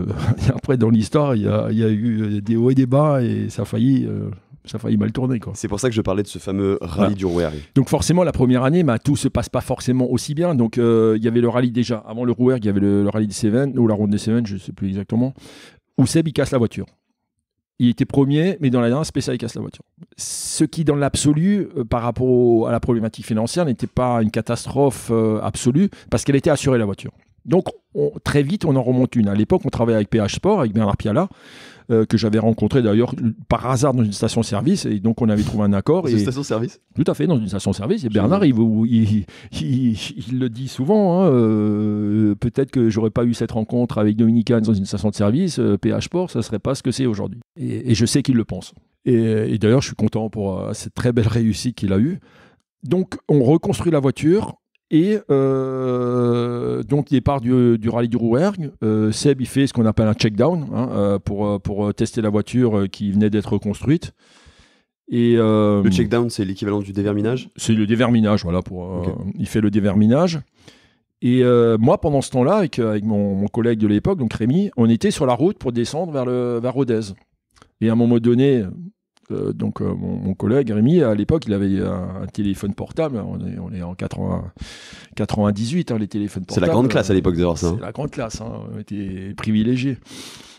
Après, dans l'histoire, il y a, eu des hauts et des bas et ça a failli... Euh, ça failli mal tourner. C'est pour ça que je parlais de ce fameux rallye du Rouergue. Donc forcément, la première année, tout bah, tout se passe pas forcément aussi bien. Donc euh, il y avait le rallye déjà, avant le Rouergue, il y avait le, rallye des Seven ou la ronde des Seven je ne sais plus exactement, où Seb, il casse la voiture. Il était premier, mais dans la dernière spéciale, il casse la voiture. Ce qui, dans l'absolu, euh, par rapport à la problématique financière, n'était pas une catastrophe euh, absolue, parce qu'elle était assurée, la voiture. Donc on, très vite, on en remonte une. À l'époque, on travaillait avec PH Sport, avec Bernard Piala, euh, que j'avais rencontré d'ailleurs par hasard dans une station-service, et donc on avait trouvé un accord. Dans une station-service Tout à fait, dans une station-service. Et Bernard, il, le dit souvent, hein, euh, peut-être que j'aurais pas eu cette rencontre avec Dominicane dans une station-service, de euh, PH Sport, ça serait pas ce que c'est aujourd'hui. Et, je sais qu'il le pense. Et, et d'ailleurs, je suis content pour cette très belle réussite qu'il a eue. Donc on reconstruit la voiture, et euh, donc, il du, rallye du Rouergue. Euh, Seb, il fait ce qu'on appelle un check-down hein, euh, pour, pour tester la voiture qui venait d'être construite. Et, le check-down, c'est l'équivalent du déverminage C'est le déverminage, voilà. Pour, il fait le déverminage. Et moi, pendant ce temps-là, avec, avec mon, mon collègue de l'époque, donc Rémi, on était sur la route pour descendre vers, le, vers Rodez. Et à un moment donné, euh, donc euh, mon, collègue Rémi, à l'époque, il avait un, téléphone portable. On est, en 80, 98, hein, les téléphones portables. Euh, hein. C'est la grande classe à l'époque d'avoir ça. C'est la grande classe, on était privilégiés.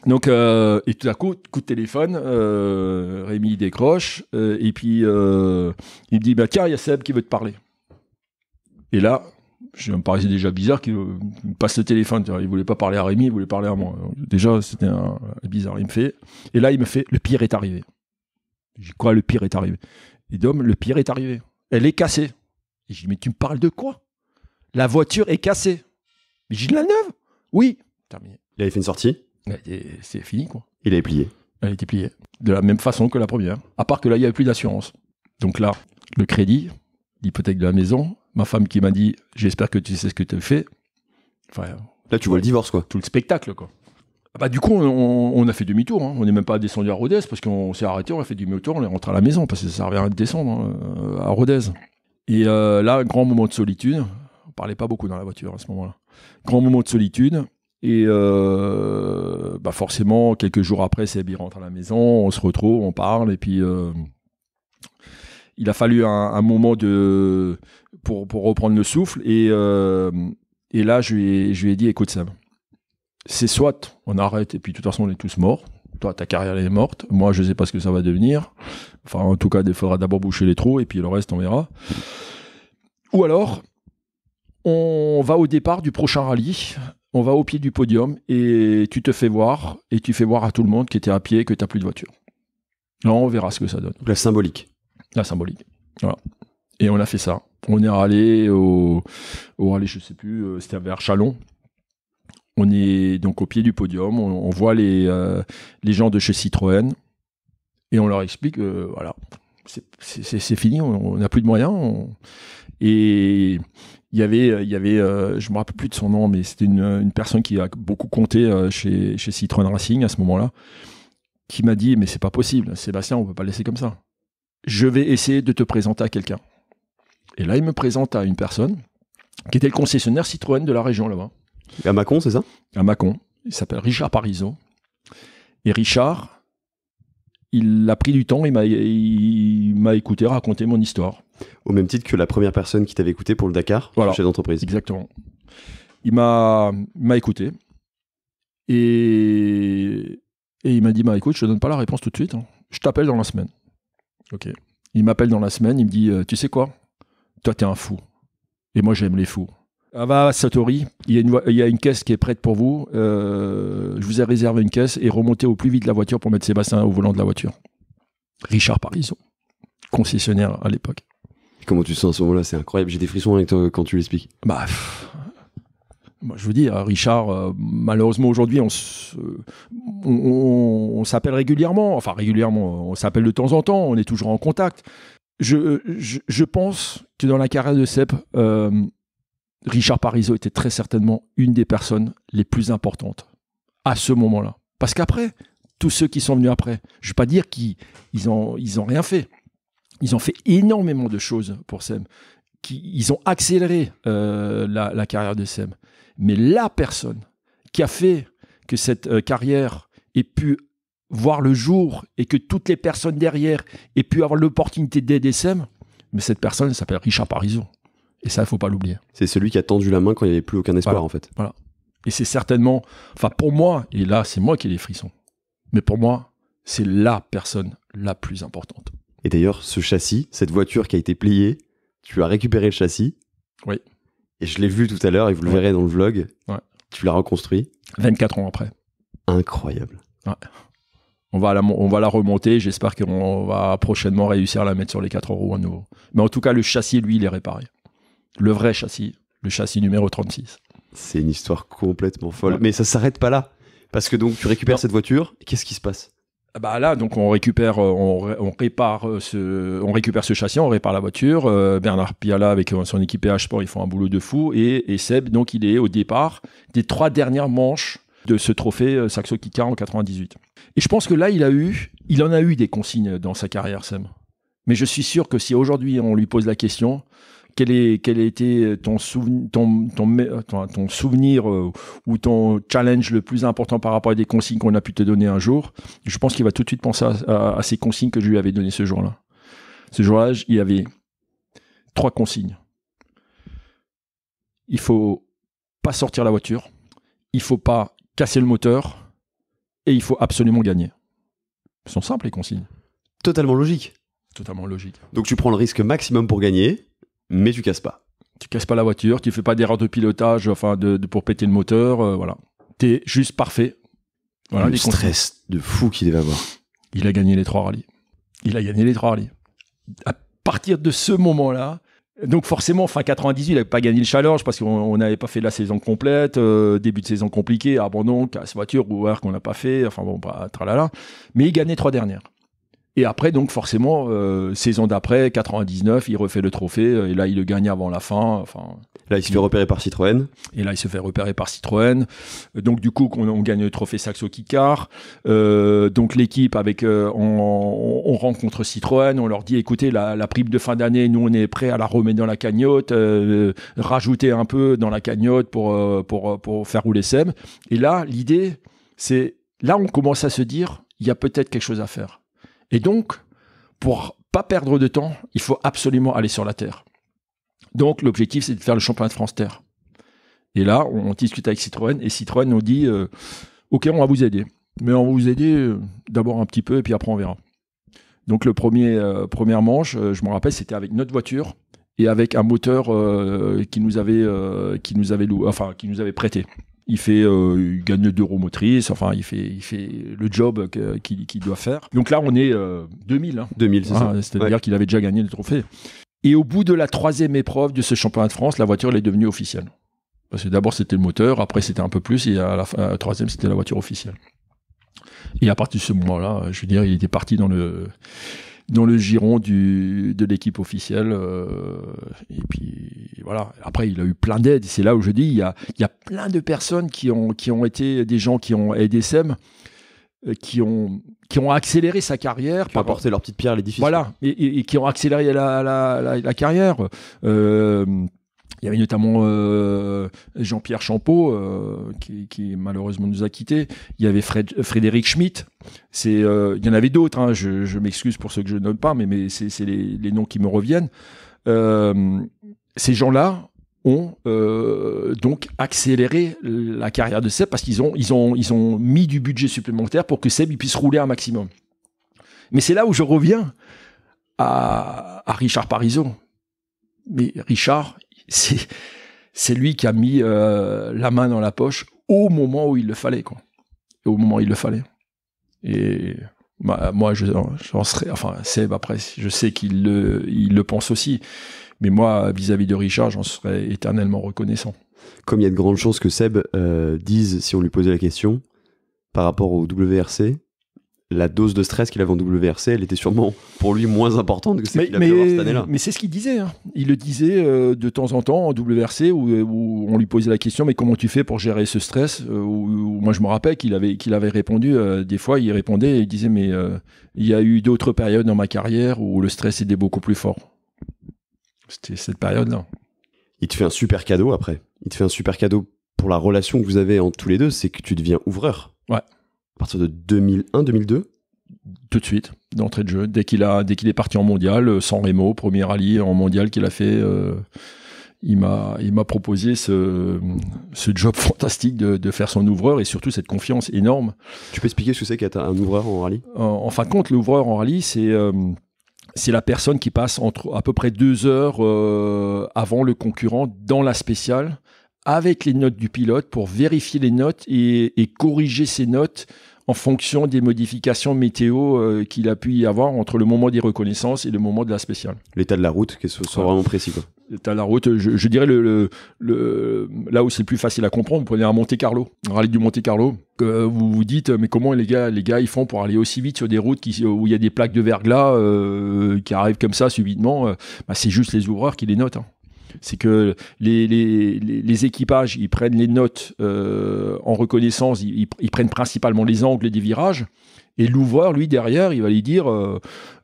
Donc, et tout à coup, coup de téléphone, Rémi décroche, et puis il me dit bah, Tiens, il y a Seb qui veut te parler. Et là, je me paraissait déjà bizarre qu'il passe le téléphone. Il voulait pas parler à Rémi, il voulait parler à moi. Déjà, c'était bizarre. Il me fait, et là, il me fait, le pire est arrivé. J'ai quoi, le pire est arrivé Et dit, oh, le pire est arrivé. Elle est cassée. Et dit mais tu me parles de quoi La voiture est cassée. J'ai dit, la neuve Oui. Terminé. Il avait fait une sortie C'est fini, quoi. Il avait plié. Elle était pliée. De la même façon que la première. À part que là, il n'y avait plus d'assurance. Donc là, le crédit, l'hypothèque de la maison, ma femme qui m'a dit, j'espère que tu sais ce que tu fais. Enfin, là, tu vois le divorce, quoi. Tout le spectacle, quoi. Ah bah, du coup, on, a fait demi-tour. Hein. On n'est même pas descendu à Rodez parce qu'on s'est arrêté, on a fait demi-tour, on est rentré à la maison parce que ça servait à rien de descendre hein, euh, à Rodez. Et euh, là, grand moment de solitude. On parlait pas beaucoup dans la voiture à ce moment-là. Grand moment de solitude. Et euh, bah, forcément, quelques jours après, Seb rentre à la maison, on se retrouve, on parle, et puis il a fallu un, moment de, pour, reprendre le souffle. Et, là, je lui, ai, dit, écoute Seb, c'est soit on arrête et puis de toute façon on est tous morts. Toi, ta carrière elle est morte. Moi, je sais pas ce que ça va devenir. Enfin, en tout cas, il faudra d'abord boucher les trous et puis le reste, on verra. Ou alors, on va au départ du prochain rallye. On va au pied du podium et tu te fais voir et tu fais voir à tout le monde qui était à pied que tu n'as plus de voiture. Là, on verra ce que ça donne. La symbolique. La symbolique. Voilà. Et on a fait ça. On est allé au, au rallye, je sais plus, euh, c'était vers Chalon. On est donc au pied du podium, on, voit les, euh, les gens de chez Citroën et on leur explique, euh, voilà, c'est fini, on n'a plus de moyens. Et il y avait, il y avait euh, je me rappelle plus de son nom, mais c'était une, personne qui a beaucoup compté chez, Citroën Racing à ce moment-là, qui m'a dit, mais c'est pas possible, Sébastien, on ne peut pas laisser comme ça. Je vais essayer de te présenter à quelqu'un. Et là, il me présente à une personne qui était le concessionnaire Citroën de la région là-bas. À Macon, c'est ça À Macon. Il s'appelle Richard Parizeau. Et Richard, il a pris du temps, il m'a, écouté raconter mon histoire. Au même titre que la première personne qui t'avait écouté pour le Dakar, voilà, le chef d'entreprise. Exactement. Il m'a, m'a écouté. Et, et il m'a dit bah, écoute, je te donne pas la réponse tout de suite. Hein. Je t'appelle dans la semaine. Ok. Il m'appelle dans la semaine, il me dit euh, tu sais quoi Toi, tu es un fou. Et moi, j'aime les fous. « Ah bah Satori, il y, a une, il y, a une, caisse qui est prête pour vous. Euh, je vous ai réservé une caisse et remontez au plus vite la voiture pour mettre Sébastien au volant de la voiture. Richard Parison, concessionnaire à l'époque. Comment tu sens à ce moment-là C'est incroyable. J'ai des frissons quand tu l'expliques. Bah, je vous dis, Richard, euh, malheureusement aujourd'hui, on, on, s'appelle régulièrement. Enfin, régulièrement, on s'appelle de temps en temps. On est toujours en contact. Je, je, pense que dans la carrière de Sepp, euh, Richard Parizeau était très certainement une des personnes les plus importantes à ce moment-là. Parce qu'après, tous ceux qui sont venus après, je ne veux pas dire qu'ils n'ont ont rien fait. Ils ont fait énormément de choses pour SEM. ils ont accéléré euh, la, carrière de SEM. Mais la personne qui a fait que cette euh, carrière ait pu voir le jour et que toutes les personnes derrière aient pu avoir l'opportunité d'aider SEM, mais cette personne s'appelle Richard Parizeau. Et ça, il faut pas l'oublier. C'est celui qui a tendu la main quand il n'y avait plus aucun espoir, en fait. Voilà. Et c'est certainement, enfin pour moi, et là c'est moi qui ai les frissons, mais pour moi, c'est la personne la plus importante. Et d'ailleurs, ce châssis, cette voiture qui a été pliée, tu as récupéré le châssis. Oui. Et je l'ai vu tout à l'heure, et vous le verrez dans le vlog. Ouais. Tu l'as reconstruit. 24 ans après. Incroyable. Ouais. On va, la, on va la remonter, j'espère qu'on va prochainement réussir à la mettre sur les 4 euros à nouveau. Mais en tout cas, le châssis, lui, il est réparé le vrai châssis, le châssis numéro 36. C'est une histoire complètement folle. Mais ça s'arrête pas là. Parce que donc tu récupères cette voiture, qu'est-ce qui se passe ah bah là, donc on récupère, euh, on, répare euh, ce, on récupère ce châssis, on répare la voiture. Euh, Bernard Piala avec son h sport, ils font un boulot de fou. Et, Seb, donc il est au départ des trois dernières manches de ce trophée Saxo Kika en 98. Et je pense que là, il a eu, il en a eu des consignes dans sa carrière, Seb. Mais je suis sûr que si aujourd'hui on lui pose la question, quel, est, quel a été euh, ton, souvenir, euh, ton, ton, souvenir euh, ou ton challenge le plus important par rapport à des consignes qu'on a pu te donner un jour Je pense qu'il va tout de suite penser à, ces consignes que je lui avais données ce jour-là. Ce jour-là, il y avait trois consignes. Il faut pas sortir la voiture, il faut pas casser le moteur et il faut absolument gagner. Ce sont simples les consignes. Totalement logique. Totalement logique. Donc tu prends le risque maximum pour gagner, mais tu casses pas. Tu casses pas la voiture, tu fais pas d'erreur de pilotage, enfin, de, pour péter le moteur, euh, voilà. T'es juste parfait. Voilà, le stress de fou qu'il devait avoir. Il a gagné les trois rallyes. Il a gagné les trois rallyes. À partir de ce moment-là, donc forcément, fin 98, il n'avait pas gagné le challenge parce qu'on n'avait pas fait la saison complète, euh, début de saison compliqué, abandon, ah casse voiture, ou qu'on n'a pas fait, enfin bon, bah, tralala. Mais il gagnait trois dernières. Et après, donc forcément, euh, saison d'après, 99, il refait le trophée, euh, et là, il le gagne avant la fin. Enfin, là, il se fait repérer par Citroën. Et là, il se fait repérer par Citroën. Euh, donc, du coup, on, gagne le trophée Saxo Kikar. Euh, donc, l'équipe, avec, euh, on, on, rencontre Citroën, on leur dit, écoutez, la, la prime de fin d'année, nous, on est prêt à la remettre dans la cagnotte, rajouter un peu dans la cagnotte pour, pour, pour faire rouler SEM. Et là, l'idée, c'est, là, on commence à se dire, il y a peut-être quelque chose à faire et donc, pour pas perdre de temps, il faut absolument aller sur la terre. Donc, l'objectif, c'est de faire le championnat de France Terre. Et là, on, discute avec Citroën et Citroën nous dit euh, OK, on va vous aider. Mais on va vous aider euh, d'abord un petit peu et puis après on verra. Donc le premier euh, première manche, je me rappelle, c'était avec notre voiture et avec un moteur qui nous avait qui nous avait enfin qui nous avait prêté il fait, euh, il gagne 2 euros motrices enfin, il fait, il fait le job qu'il doit faire. Donc là, on est 2000. Euh, 2000, hein. c'est ça. C'est-à-dire qu'il avait déjà gagné le trophée. Et au bout de la troisième épreuve de ce championnat de France, la voiture est devenue officielle. Parce que d'abord, c'était le moteur, après, c'était un peu plus, et à la, à la troisième, c'était la voiture officielle. Et à partir de ce moment-là, je veux dire, il était parti dans le dans le giron du, de l'équipe officielle. Euh, et puis voilà. Après, il a eu plein d'aides. C'est là où je dis, il y a, plein de personnes qui ont, qui ont été des gens qui ont aidé Sem euh, qui ont qui ont accéléré sa carrière, qui ont leur petite pierre à l'édifice. Voilà, et, qui ont accéléré la, carrière. Euh, il y avait notamment euh, Jean-Pierre Champeau, euh, qui, malheureusement nous a quittés. Il y avait Frédéric Schmitt. Euh, il y en avait d'autres. Hein. Je, m'excuse pour ceux que je nomme pas, mais, c'est, les, noms qui me reviennent. ces gens-là ont donc accéléré la carrière de Seb parce qu'ils ont, ils ont, ils ont mis du budget supplémentaire pour que Seb puisse rouler un maximum. Mais c'est là où je reviens à, Richard Parizeau mais Richard, c'est lui qui a mis euh, la main dans la poche au moment où il le fallait, quoi. au moment où il le fallait. Et moi, je, j'en serais, enfin, Seb, après, je sais qu'il le, pense aussi. Mais moi, vis-à-vis de Richard, j'en serais éternellement reconnaissant. Comme il y a de grandes chances que Seb euh, dise, si on lui posait la question, par rapport au WRC, la dose de stress qu'il avait en WRC, elle était sûrement pour lui moins importante que celle qu'il a mais, cette année-là. Mais c'est ce qu'il disait. Hein. Il le disait euh, de temps en temps en WRC où, on lui posait la question mais comment tu fais pour gérer ce stress euh, Moi, je me rappelle qu'il avait, qu'il avait répondu. Euh, des fois, il répondait et il disait mais il y a eu d'autres périodes dans ma carrière où le stress était beaucoup plus fort. C'était cette période-là. Il te fait un super cadeau après. Il te fait un super cadeau pour la relation que vous avez entre tous les deux, c'est que tu deviens ouvreur. Ouais de 2001-2002 tout de suite, d'entrée de jeu. Dès qu'il a, dès qu'il est parti en mondial, euh, sans Remo, premier rallye en mondial qu'il a fait, euh, il m'a, il m'a proposé ce, ce job fantastique de, de, faire son ouvreur et surtout cette confiance énorme. Tu peux expliquer ce que c'est qu'être un ouvreur en rallye en, fin de compte, l'ouvreur en rallye, c'est euh, c'est la personne qui passe entre à peu près deux heures avant le concurrent dans la spéciale avec les notes du pilote pour vérifier les notes et, et corriger ses notes en fonction des modifications météo euh, qu'il a pu y avoir entre le moment des reconnaissances et le moment de la spéciale. L'état de la route, qu'est-ce que ça soit vraiment précis L'état de la route, je, dirais là où c'est plus facile à comprendre, vous prenez un Monte Carlo, un rallye du Monte Carlo, que euh, vous vous dites mais comment les gars les gars ils font pour aller aussi vite sur des routes où il y a des plaques de verglas euh, qui arrivent comme ça subitement, bah, c'est juste les ouvreurs qui les notent. Hein c'est que les, les, équipages, ils prennent les notes euh, en reconnaissance, ils, ils, prennent principalement les angles et des virages, et l'ouvreur, lui, derrière, il va lui dire euh,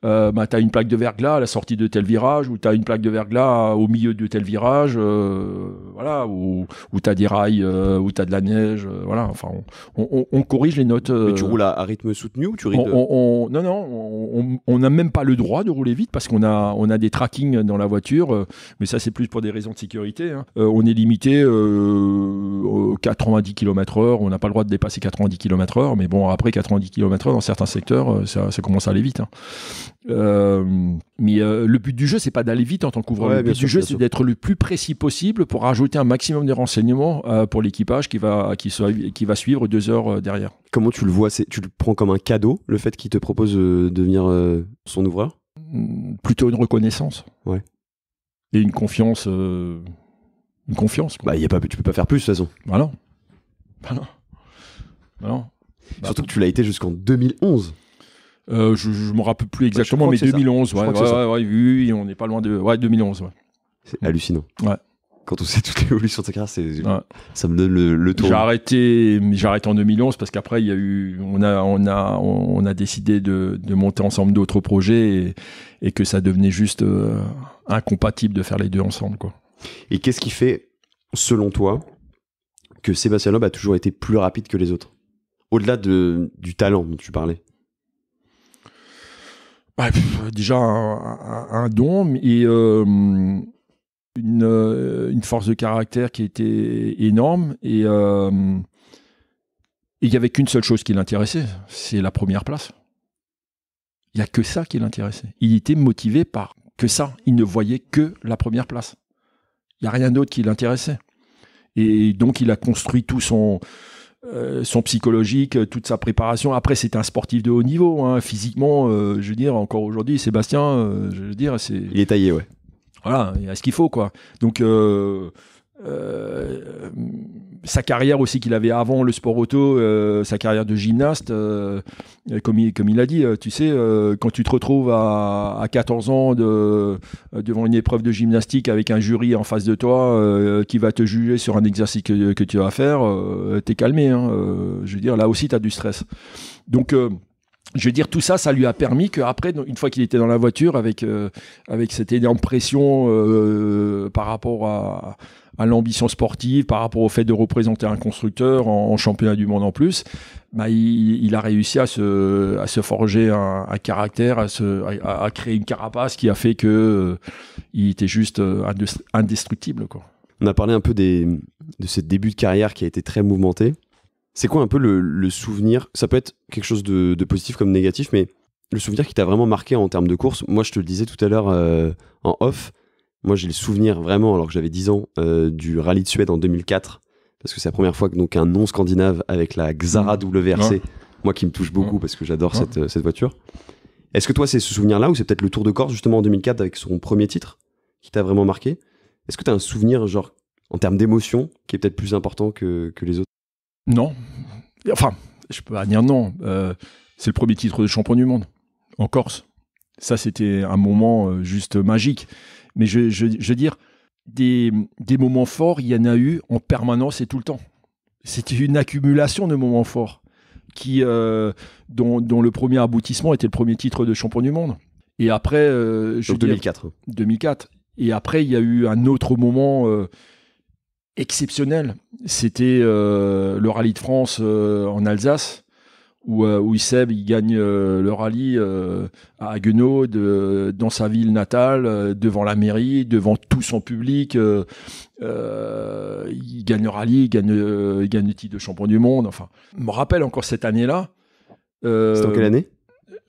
euh, bah, T'as une plaque de verglas à la sortie de tel virage, ou t'as une plaque de verglas au milieu de tel virage, euh, voilà, ou, t'as des rails, ou t'as de la neige, voilà. Enfin, on, corrige les notes. Mais tu roules à, rythme soutenu ou tu rides on, Non, non, on n'a même pas le droit de rouler vite parce qu'on a, on a des tracking dans la voiture, mais ça, c'est plus pour des raisons de sécurité. Hein. on est limité à 90 km/h, on n'a pas le droit de dépasser 90 km/h, mais bon, après 90 km/h, certains secteurs, euh, ça, commence à aller vite. Hein. Euh, mais euh, le but du jeu, c'est pas d'aller vite en tant qu'ouvreur. le but du jeu, c'est d'être le plus précis possible pour rajouter un maximum de renseignements pour l'équipage qui va, qui, qui va suivre deux heures derrière. Comment tu le vois Tu le prends comme un cadeau, le fait qu'il te propose de devenir son ouvreur hmm, Plutôt une reconnaissance. Ouais. Et une confiance. une confiance. Bah, y a pas, tu peux pas faire plus, de toute façon. Bah non. Bah non. Bah non. Bah, surtout que tu l'as été jusqu'en 2011. Euh, je ne me rappelle plus bah, exactement, mais 2011, ouais, ouais, oui, on n'est pas loin de ouais, 2011. C'est hallucinant. Ouais. Quand on sait toute l'évolution de sa carrière, ça me donne le, tour. J'ai arrêté, en 2011 parce qu'après, il a eu, on a, on a, on a décidé de, monter ensemble d'autres projets et, que ça devenait juste euh, incompatible de faire les deux ensemble, quoi. Et qu'est-ce qui fait, selon toi, que Sébastien Loeb a toujours été plus rapide que les autres au-delà de, du talent dont tu parlais bah, Déjà un, don et euh, euh, une, force de caractère qui était énorme. Et euh, il n'y avait qu'une seule chose qui l'intéressait, c'est la première place. Il n'y a que ça qui l'intéressait. Il était motivé par que ça. Il ne voyait que la première place. Il n'y a rien d'autre qui l'intéressait. Et donc il a construit tout son, euh, son psychologique, euh, toute sa préparation. Après, c'est un sportif de haut niveau, hein. physiquement, euh, je veux dire, encore aujourd'hui, Sébastien, je veux dire, c'est. Il est taillé, ouais. Voilà, il a ce qu'il faut, quoi. Donc, euh, sa carrière aussi qu'il avait avant le sport auto, euh, sa carrière de gymnaste, euh, comme, il, l'a dit, tu sais, quand tu te retrouves à, 14 ans de, devant une épreuve de gymnastique avec un jury en face de toi qui va te juger sur un exercice que, tu vas faire, t'es calmé. Hein, je veux dire, là aussi, tu as du stress. Donc, je veux dire, tout ça, ça lui a permis qu'après, une fois qu'il était dans la voiture, avec, avec cette énorme pression par rapport à, à l'ambition sportive, par rapport au fait de représenter un constructeur en, championnat du monde en plus, bah, il, a réussi à se, se forger un, caractère, à, à, créer une carapace qui a fait que euh, il était juste euh, indestructible. Quoi. On a parlé un peu des, de ce début de carrière qui a été très mouvementé. C'est quoi un peu le, souvenir Ça peut être quelque chose de, positif comme négatif, mais le souvenir qui t'a vraiment marqué en termes de course. Moi, je te le disais tout à l'heure euh, en off, moi, j'ai le souvenir vraiment, alors que j'avais 10 ans, euh, du rallye de Suède en 2004, parce que c'est la première fois que donc un non scandinave avec la Xara mmh. WRC, moi qui me touche beaucoup mmh. parce que j'adore euh, cette, voiture. Est-ce que toi, c'est ce souvenir-là ou c'est peut-être le Tour de Corse justement en 2004 avec son premier titre qui t'a vraiment marqué Est-ce que tu as un souvenir, genre, en termes d'émotion, qui est peut-être plus important que, les autres Non. Enfin, je peux pas dire non. Euh, c'est le premier titre de champion du monde en Corse. Ça, c'était un moment euh, juste magique. Mais je, veux dire, des, moments forts, il y en a eu en permanence et tout le temps. C'était une accumulation de moments forts qui, euh, dont, le premier aboutissement était le premier titre de champion du monde. Et après, euh, je 2004. 2004. Et après, il y a eu un autre moment exceptionnel. C'était le rallye de France en Alsace où, euh, où il gagne euh, le rallye euh, à Haguenau, dans sa ville natale, devant la mairie, devant tout son public. il gagne le rallye, il gagne, gagne le titre de champion du monde. Enfin, je me rappelle encore cette année-là. C'est en quelle année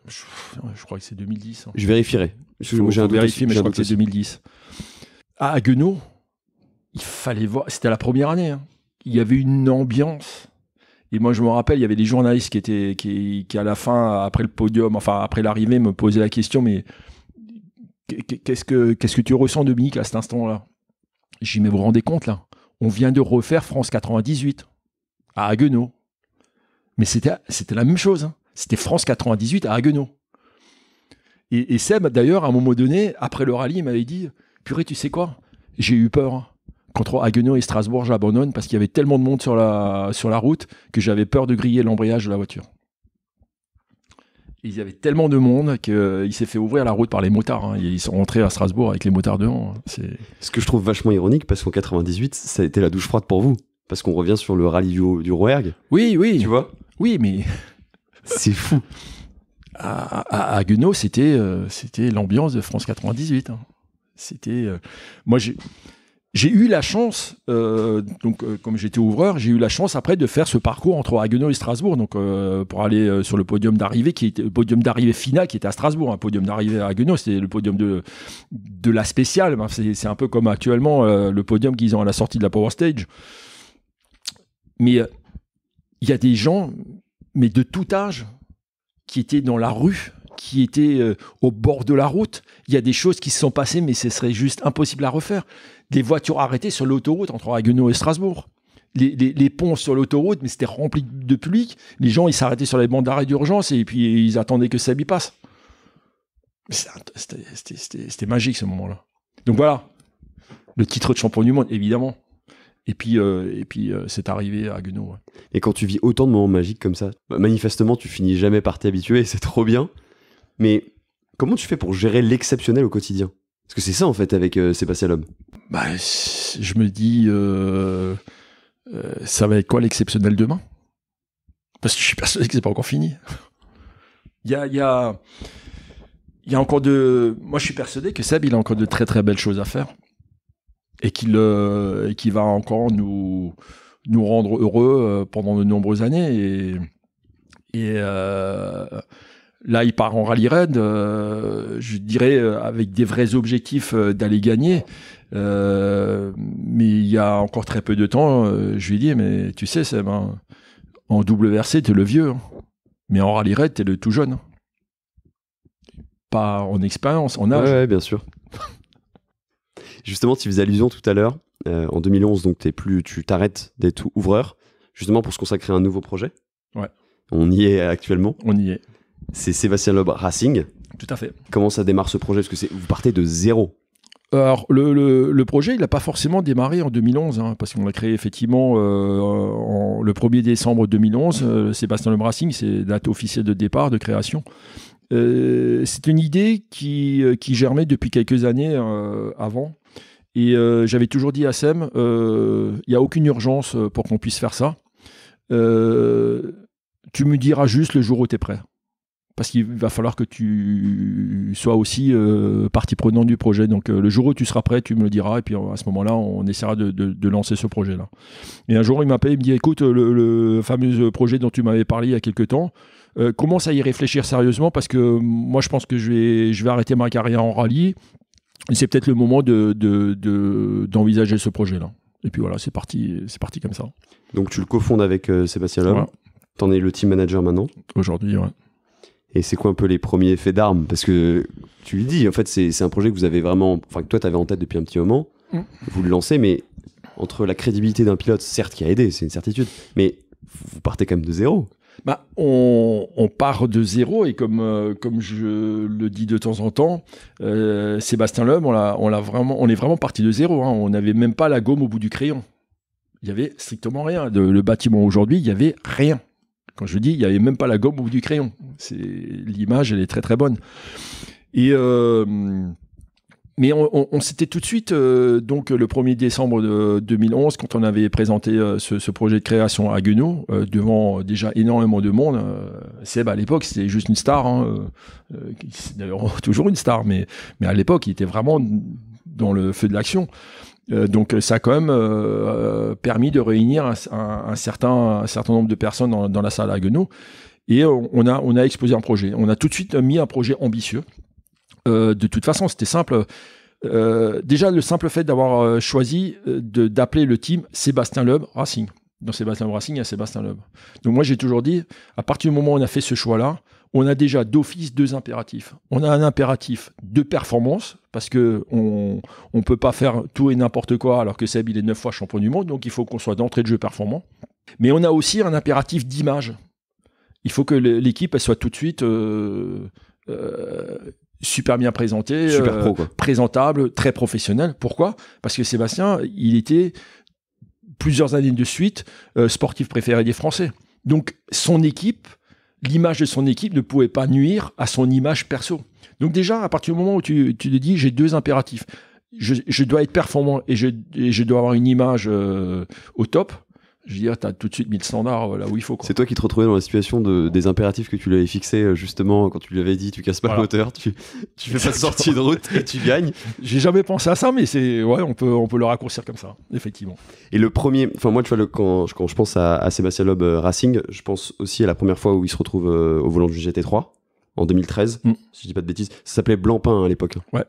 je, crois que c'est 2010. Hein. Je vérifierai. Je, un mais je crois que c'est 2010. À Haguenau, il fallait voir. C'était la première année. Hein. Il y avait une ambiance. Et moi, je me rappelle, il y avait des journalistes qui étaient, qui, à la fin, après le podium, enfin après l'arrivée, me posaient la question, mais qu'est-ce que, qu'est-ce que tu ressens, Dominique, à cet instant-là J'ai dit, mais vous vous rendez compte là On vient de refaire France 98 à Haguenau. Mais c'était, c'était la même chose. Hein. C'était France 98 à Haguenau. Et, et Seb, d'ailleurs, à un moment donné, après le rallye, il m'avait dit, purée, tu sais quoi J'ai eu peur. Hein contre Haguenau et Strasbourg, j'abandonne parce qu'il y avait tellement de monde sur la, sur la route que j'avais peur de griller l'embrayage de la voiture. Il y avait tellement de monde qu'il euh, s'est fait ouvrir la route par les motards. Hein. Ils sont rentrés à Strasbourg avec les motards devant. Hein. C'est... Ce que je trouve vachement ironique parce qu'en 98, ça a été la douche froide pour vous. Parce qu'on revient sur le rallye du, du Rouergue. Oui, oui. Tu vois Oui, mais. C'est fou. À, à, c'était, euh, c'était l'ambiance de France 98. Hein. C'était. Euh, moi, j'ai j'ai eu la chance, euh, donc euh, comme j'étais ouvreur, j'ai eu la chance après de faire ce parcours entre Haguenau et Strasbourg, donc euh, pour aller sur le podium d'arrivée qui était podium d'arrivée final qui était à Strasbourg, un podium d'arrivée à Haguenau, c'était le podium de de la spéciale, ben, c'est un peu comme actuellement le podium qu'ils ont à la sortie de la Power Stage. Mais il y a des gens, mais de tout âge, qui étaient dans la rue, qui étaient au bord de la route. Il y a des choses qui se sont passées, mais ce serait juste impossible à refaire des voitures arrêtées sur l'autoroute entre Haguenau et Strasbourg. Les, ponts sur l'autoroute, mais c'était rempli de public. Les gens, ils s'arrêtaient sur les bandes d'arrêt d'urgence et puis ils attendaient que y passe. C'était magique ce moment-là. Donc voilà, le titre de champion du monde, évidemment. Et puis, euh, puis euh, c'est arrivé à Haguenau. Et quand tu vis autant de moments magiques comme ça, bah, manifestement, tu finis jamais par t'habituer, habituer, c'est trop bien. Mais comment tu fais pour gérer l'exceptionnel au quotidien parce que c'est ça en fait avec euh, Sébastien Loeb. Bah, je me dis, euh, euh, ça va être quoi l'exceptionnel demain Parce que je suis persuadé que c'est pas encore fini. Il y a, y encore de. Moi, je suis persuadé que Seb, il a encore de très très belles choses à faire et qu'il va encore nous nous rendre heureux pendant de nombreuses années et et Là, il part en rallye raid, euh, je dirais euh, avec des vrais objectifs euh, d'aller gagner. mais il y a encore très peu de temps, je lui ai mais tu sais, c'est double hein, en WRC, t'es le vieux. Hein. mais en rallye raid, t'es le tout jeune. Hein. Pas en expérience, en âge. Ouais, bien sûr. Justement, tu faisais allusion tout à l'heure. en 2011, donc es plus, tu t'arrêtes d'être ouvreur, justement pour se consacrer à un nouveau projet. Ouais. On y est actuellement. On y est c'est Sébastien Loeb Racing. Tout à fait. Comment ça démarre ce projet Parce que vous partez de zéro. Alors, le, projet, il n'a pas forcément démarré en 2011, hein, parce qu'on l'a créé effectivement euh, le 1er décembre 2011. Euh, Sébastien Loeb Racing, c'est date officielle de départ, de création. Euh, c'est une idée qui, qui, germait depuis quelques années avant. Et j'avais toujours dit à Sem, il n'y a aucune urgence pour qu'on puisse faire ça. tu me diras juste le jour où tu es prêt parce qu'il va falloir que tu sois aussi euh, partie prenante du projet. Donc euh, le jour où tu seras prêt, tu me le diras, et puis euh, à ce moment-là, on essaiera de, lancer ce projet-là. Et un jour, il m'appelle, il me dit, écoute, le, fameux projet dont tu m'avais parlé il y a quelques temps, commence à y réfléchir sérieusement, parce que moi, je pense que je vais, arrêter ma carrière en rallye, et c'est peut-être le moment d'envisager ce projet-là. Et puis voilà, c'est parti, c'est parti comme ça. Donc tu le cofondes avec Sébastien tu T'en es le team manager maintenant. Aujourd'hui, ouais. Et c'est quoi un peu les premiers effets d'armes Parce que tu le dis, en fait, c'est un projet que vous avez vraiment, enfin que toi, tu avais en tête depuis un petit moment. Mm. Vous le lancez, mais entre la crédibilité d'un pilote, certes, qui a aidé, c'est une certitude, mais vous partez quand même de zéro. Bah, on, part de zéro et comme, euh, comme je le dis de temps en temps, euh, Sébastien Loeb, on, l'a, on, l'a vraiment, on est vraiment parti de zéro. Hein. On n'avait même pas la gomme au bout du crayon. Il y avait strictement rien. le bâtiment aujourd'hui, il y avait rien. Quand je dis, il n'y avait même pas la gomme ou du crayon. C'est l'image, elle est très très bonne. Et euh, mais on, s'était tout de suite, euh, donc le 1er décembre de 2011, quand on avait présenté euh, ce, projet de création à Guenot, devant déjà énormément de monde. Seb, à l'époque, c'était juste une star. Hein, D'ailleurs, toujours une star, mais, mais à l'époque, il était vraiment dans le feu de l'action. Euh, donc ça a quand même permis de réunir un, certain, nombre de personnes dans, la salle à Haguenau. Et on a, exposé un projet. On a tout de suite mis un projet ambitieux. Euh, de toute façon, c'était simple. Euh, déjà, le simple fait d'avoir choisi d'appeler le team Sébastien Loeb Racing. Dans Sébastien Loeb Racing, il y a Sébastien Loeb. Donc moi, j'ai toujours dit, à partir du moment où on a fait ce choix-là, on a déjà d'office deux impératifs. On a un impératif de performance, parce que on ne peut pas faire tout et n'importe quoi alors que Seb est neuf fois champion du monde, donc il faut qu'on soit d'entrée de jeu performant. Mais on a aussi un impératif d'image. Il faut que l'équipe soit tout de suite euh, euh, super bien présentée, euh, présentable, très professionnelle. Pourquoi Parce que Sébastien, il était plusieurs années de suite sportif préféré des Français. Donc son équipe, l'image de son équipe ne pouvait pas nuire à son image perso. Donc déjà, à partir du moment où tu, te dis, j'ai deux impératifs. Je, dois être performant et je, dois avoir une image euh, au top. Je veux dire, tu as tout de suite mis le standard euh, là où il faut. C'est toi qui te retrouvais dans la situation des impératifs que tu lui avais fixés euh, justement quand tu lui avais dit tu casses pas le moteur, tu, fais pas de sortie de route et tu gagnes. J'ai jamais pensé à ça, mais c'est ouais, on peut, on peut le raccourcir comme ça, effectivement. Et le premier, enfin moi, quand, je pense à, à Sébastien Loeb Racing, je pense aussi à la première fois où il se retrouve au volant du GT3 en 2013, mm. si je dis pas de bêtises. Ça s'appelait Blancpain hein, à l'époque. Ouais.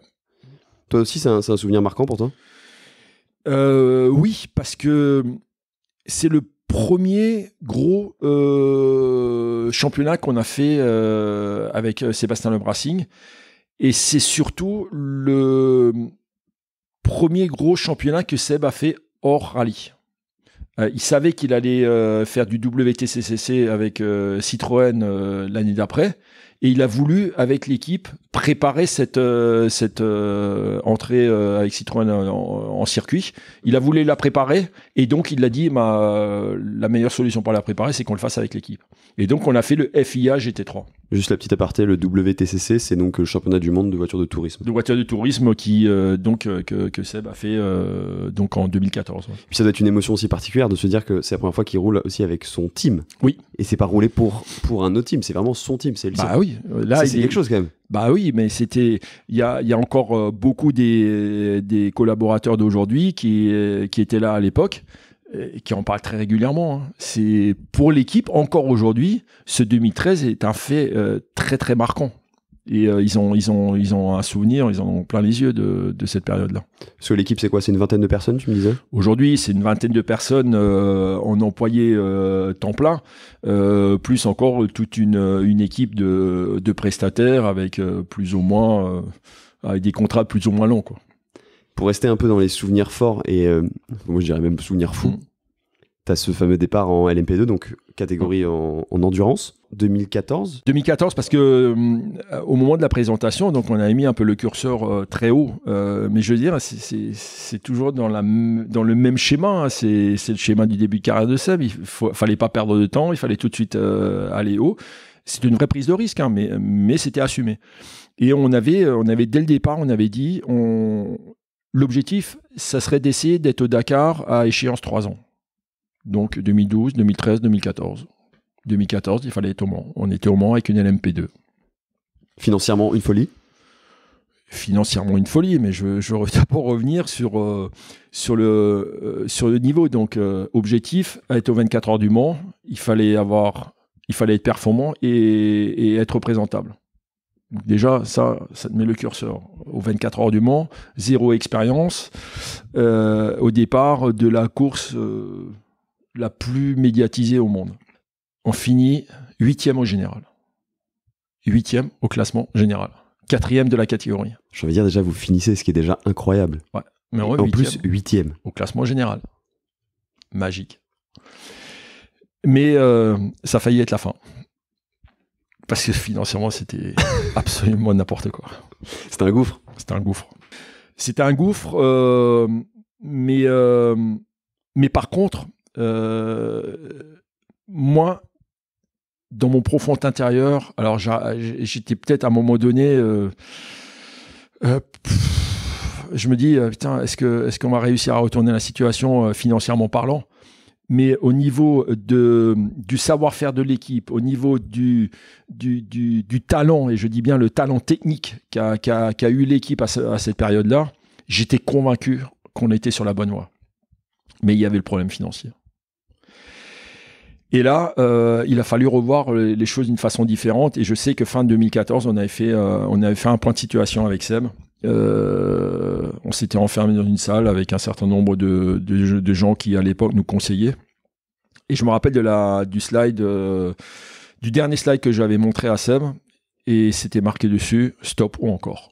Toi aussi, c'est un, souvenir marquant pour toi euh, Oui, parce que c'est le premier gros euh, championnat qu'on a fait euh, avec Sébastien Lebrassing Et c'est surtout le premier gros championnat que Seb a fait hors rallye. il savait qu'il allait faire du WTCCC avec Citroën l'année d'après. Et il a voulu, avec l'équipe, préparer cette, euh, cette euh, entrée euh, avec Citroën en, circuit. Il a voulu la préparer et donc il a dit bah, la meilleure solution pour la préparer, c'est qu'on le fasse avec l'équipe. Et donc on a fait le FIA GT3. Juste la petite aparté, le WTCC, c'est donc le championnat du monde de voitures de tourisme. De voitures de tourisme qui donc que, que, Seb a fait donc en 2014. ça doit être une émotion aussi particulière de se dire que c'est la première fois qu'il roule aussi avec son team. Oui. Et c'est pas roulé pour pour un autre team, c'est vraiment son team, c'est le. Bah oui. Euh, c'est quelque chose quand Bah oui, mais c'était. Il y a, encore euh, beaucoup des, collaborateurs d'aujourd'hui euh, qui, étaient là à l'époque qui en parlent très régulièrement. Hein. C'est pour l'équipe encore aujourd'hui, ce 2013 est un fait très très marquant. Et euh, ils, ont, ils, ont, ils ont un souvenir, ils ont plein les yeux de, cette période-là. Parce l'équipe, c'est quoi C'est une vingtaine de personnes, tu me disais Aujourd'hui, c'est une vingtaine de personnes euh, en employé euh, temps plein, plus encore toute une, équipe de, prestataires avec plus ou moins avec des contrats plus ou moins longs. Quoi. Pour rester un peu dans les souvenirs forts, et moi je dirais même souvenirs fous, mm. tu as ce fameux départ en LMP2, donc catégorie en endurance. 2014 2014 parce que euh, au moment de la présentation, donc on a mis un peu le curseur euh, très haut, euh, mais je veux dire c'est toujours dans, la dans le même schéma, hein. c'est le schéma du début de carrière de Seb. Il ne fallait pas perdre de temps, il fallait tout de suite aller haut. C'est une vraie prise de risque, hein, mais, mais c'était assumé. Et on avait, on avait dès le départ, on avait dit, on, l'objectif, ça serait d'essayer d'être au Dakar à échéance 3 ans. Donc 2012, 2013, 2014. 2014, il fallait être au Mans. On était au Mans avec une LMP2. Financièrement, une folie Financièrement, une folie, mais je, veux d'abord revenir sur, euh, sur, le, euh, sur le niveau. Donc, euh, objectif, être aux 24 heures du Mans, il fallait, avoir, il fallait être performant et, être représentable. Déjà, ça, ça te met le curseur. Au 24 heures du Mans, zéro expérience. au départ de la course la plus médiatisée au monde on finit huitième au général. Huitième au classement général. Quatrième de la catégorie. Je veux dire déjà, vous finissez, ce qui est déjà incroyable. Ouais. Mais en plus, huitième. Au classement général. Magique. Mais euh, ça a failli être la fin. Parce que financièrement, c'était absolument n'importe quoi. C'était un gouffre. C'était un gouffre. C'était un gouffre, euh, mais, euh, mais par contre, moi, dans mon profond intérieur, alors j'étais peut-être à un moment donné, euh, euh, je me dis, euh, putain, est-ce qu'on va réussir à retourner la situation financièrement parlant mais au niveau du savoir-faire de l'équipe, au niveau du talent, et je dis bien le talent technique qu'a eu l'équipe à, cette période-là, j'étais convaincu qu'on était sur la bonne voie. Mais il y avait le problème financier. Et là, euh, il a fallu revoir les choses d'une façon différente. Et je sais que fin 2014, on avait fait, euh, on avait fait un point de situation avec Seb. Euh, on s'était enfermé dans une salle avec un certain nombre de, gens qui, à l'époque, nous conseillaient. Et je me rappelle de la, du slide, du dernier slide que j'avais montré à Seb. Et c'était marqué dessus stop ou encore.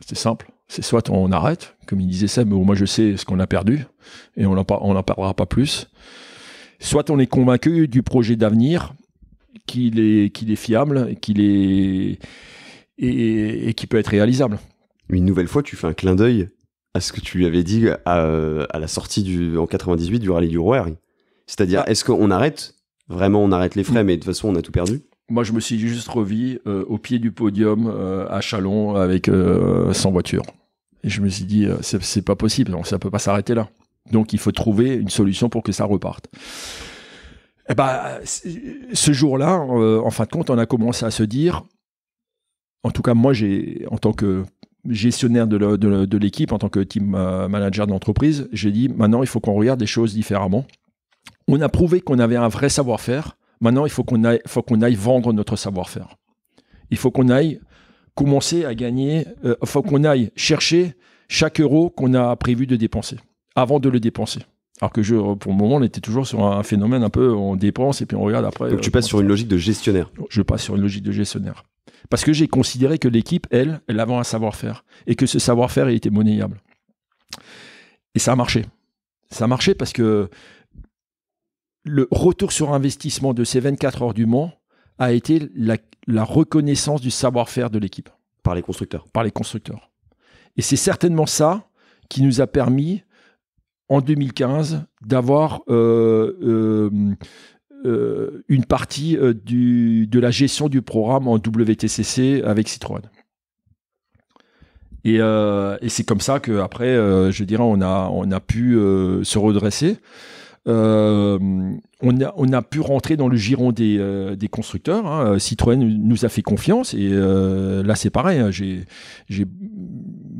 C'était simple c'est soit on arrête, comme il disait Seb, ou moi je sais ce qu'on a perdu, et on n'en on parlera pas plus, soit on est convaincu du projet d'avenir, qu'il est, fiable, et, qu'il qui peut être réalisable. Une nouvelle fois, tu fais un clin d'œil à ce que tu lui avais dit à, la sortie du, en 98 du rallye du Rouergue. C'est-à-dire, ah. est-ce qu'on arrête Vraiment, on arrête les frais, mm. mais de toute façon, on a tout perdu Moi, je me suis juste revu euh, au pied du podium euh, à Chalon avec euh, sans voiture. Et je me suis dit, c'est pas possible, ça peut pas s'arrêter là. Donc il faut trouver une solution pour que ça reparte. Et eh bah, ben, ce jour-là, euh, en fin de compte, on a commencé à se dire, en tout cas moi j'ai, en tant que gestionnaire de l'équipe, en tant que team euh, manager d'entreprise, j'ai dit maintenant il faut qu'on regarde les choses différemment. On a prouvé qu'on avait un vrai savoir-faire, maintenant il faut qu'on aille, aille vendre notre savoir-faire. Il faut qu'on aille commencer à gagner, il euh, faut qu'on aille chercher chaque euro qu'on a prévu de dépenser avant de le dépenser. Alors que je, pour le moment, on était toujours sur un phénomène un peu, on dépense et puis on regarde après. Donc tu euh, passes sur une logique de gestionnaire. Je passe sur une logique de gestionnaire. Parce que j'ai considéré que l'équipe, elle, elle avait un savoir-faire et que ce savoir-faire était monnayable. Et ça a marché. Ça a marché parce que le retour sur investissement de ces 24 heures du Mans a été la, la reconnaissance du savoir-faire de l'équipe. Par les constructeurs. Par les constructeurs. Et c'est certainement ça qui nous a permis en 2015 d'avoir euh, euh, euh, une partie du, de la gestion du programme en WTCC avec Citroën. Et, c'est comme ça que après, je dirais, on a, pu se redresser. on, a, pu rentrer dans le giron des, constructeurs. Hein. Citroën nous a fait confiance et là c'est pareil. Hein. J'ai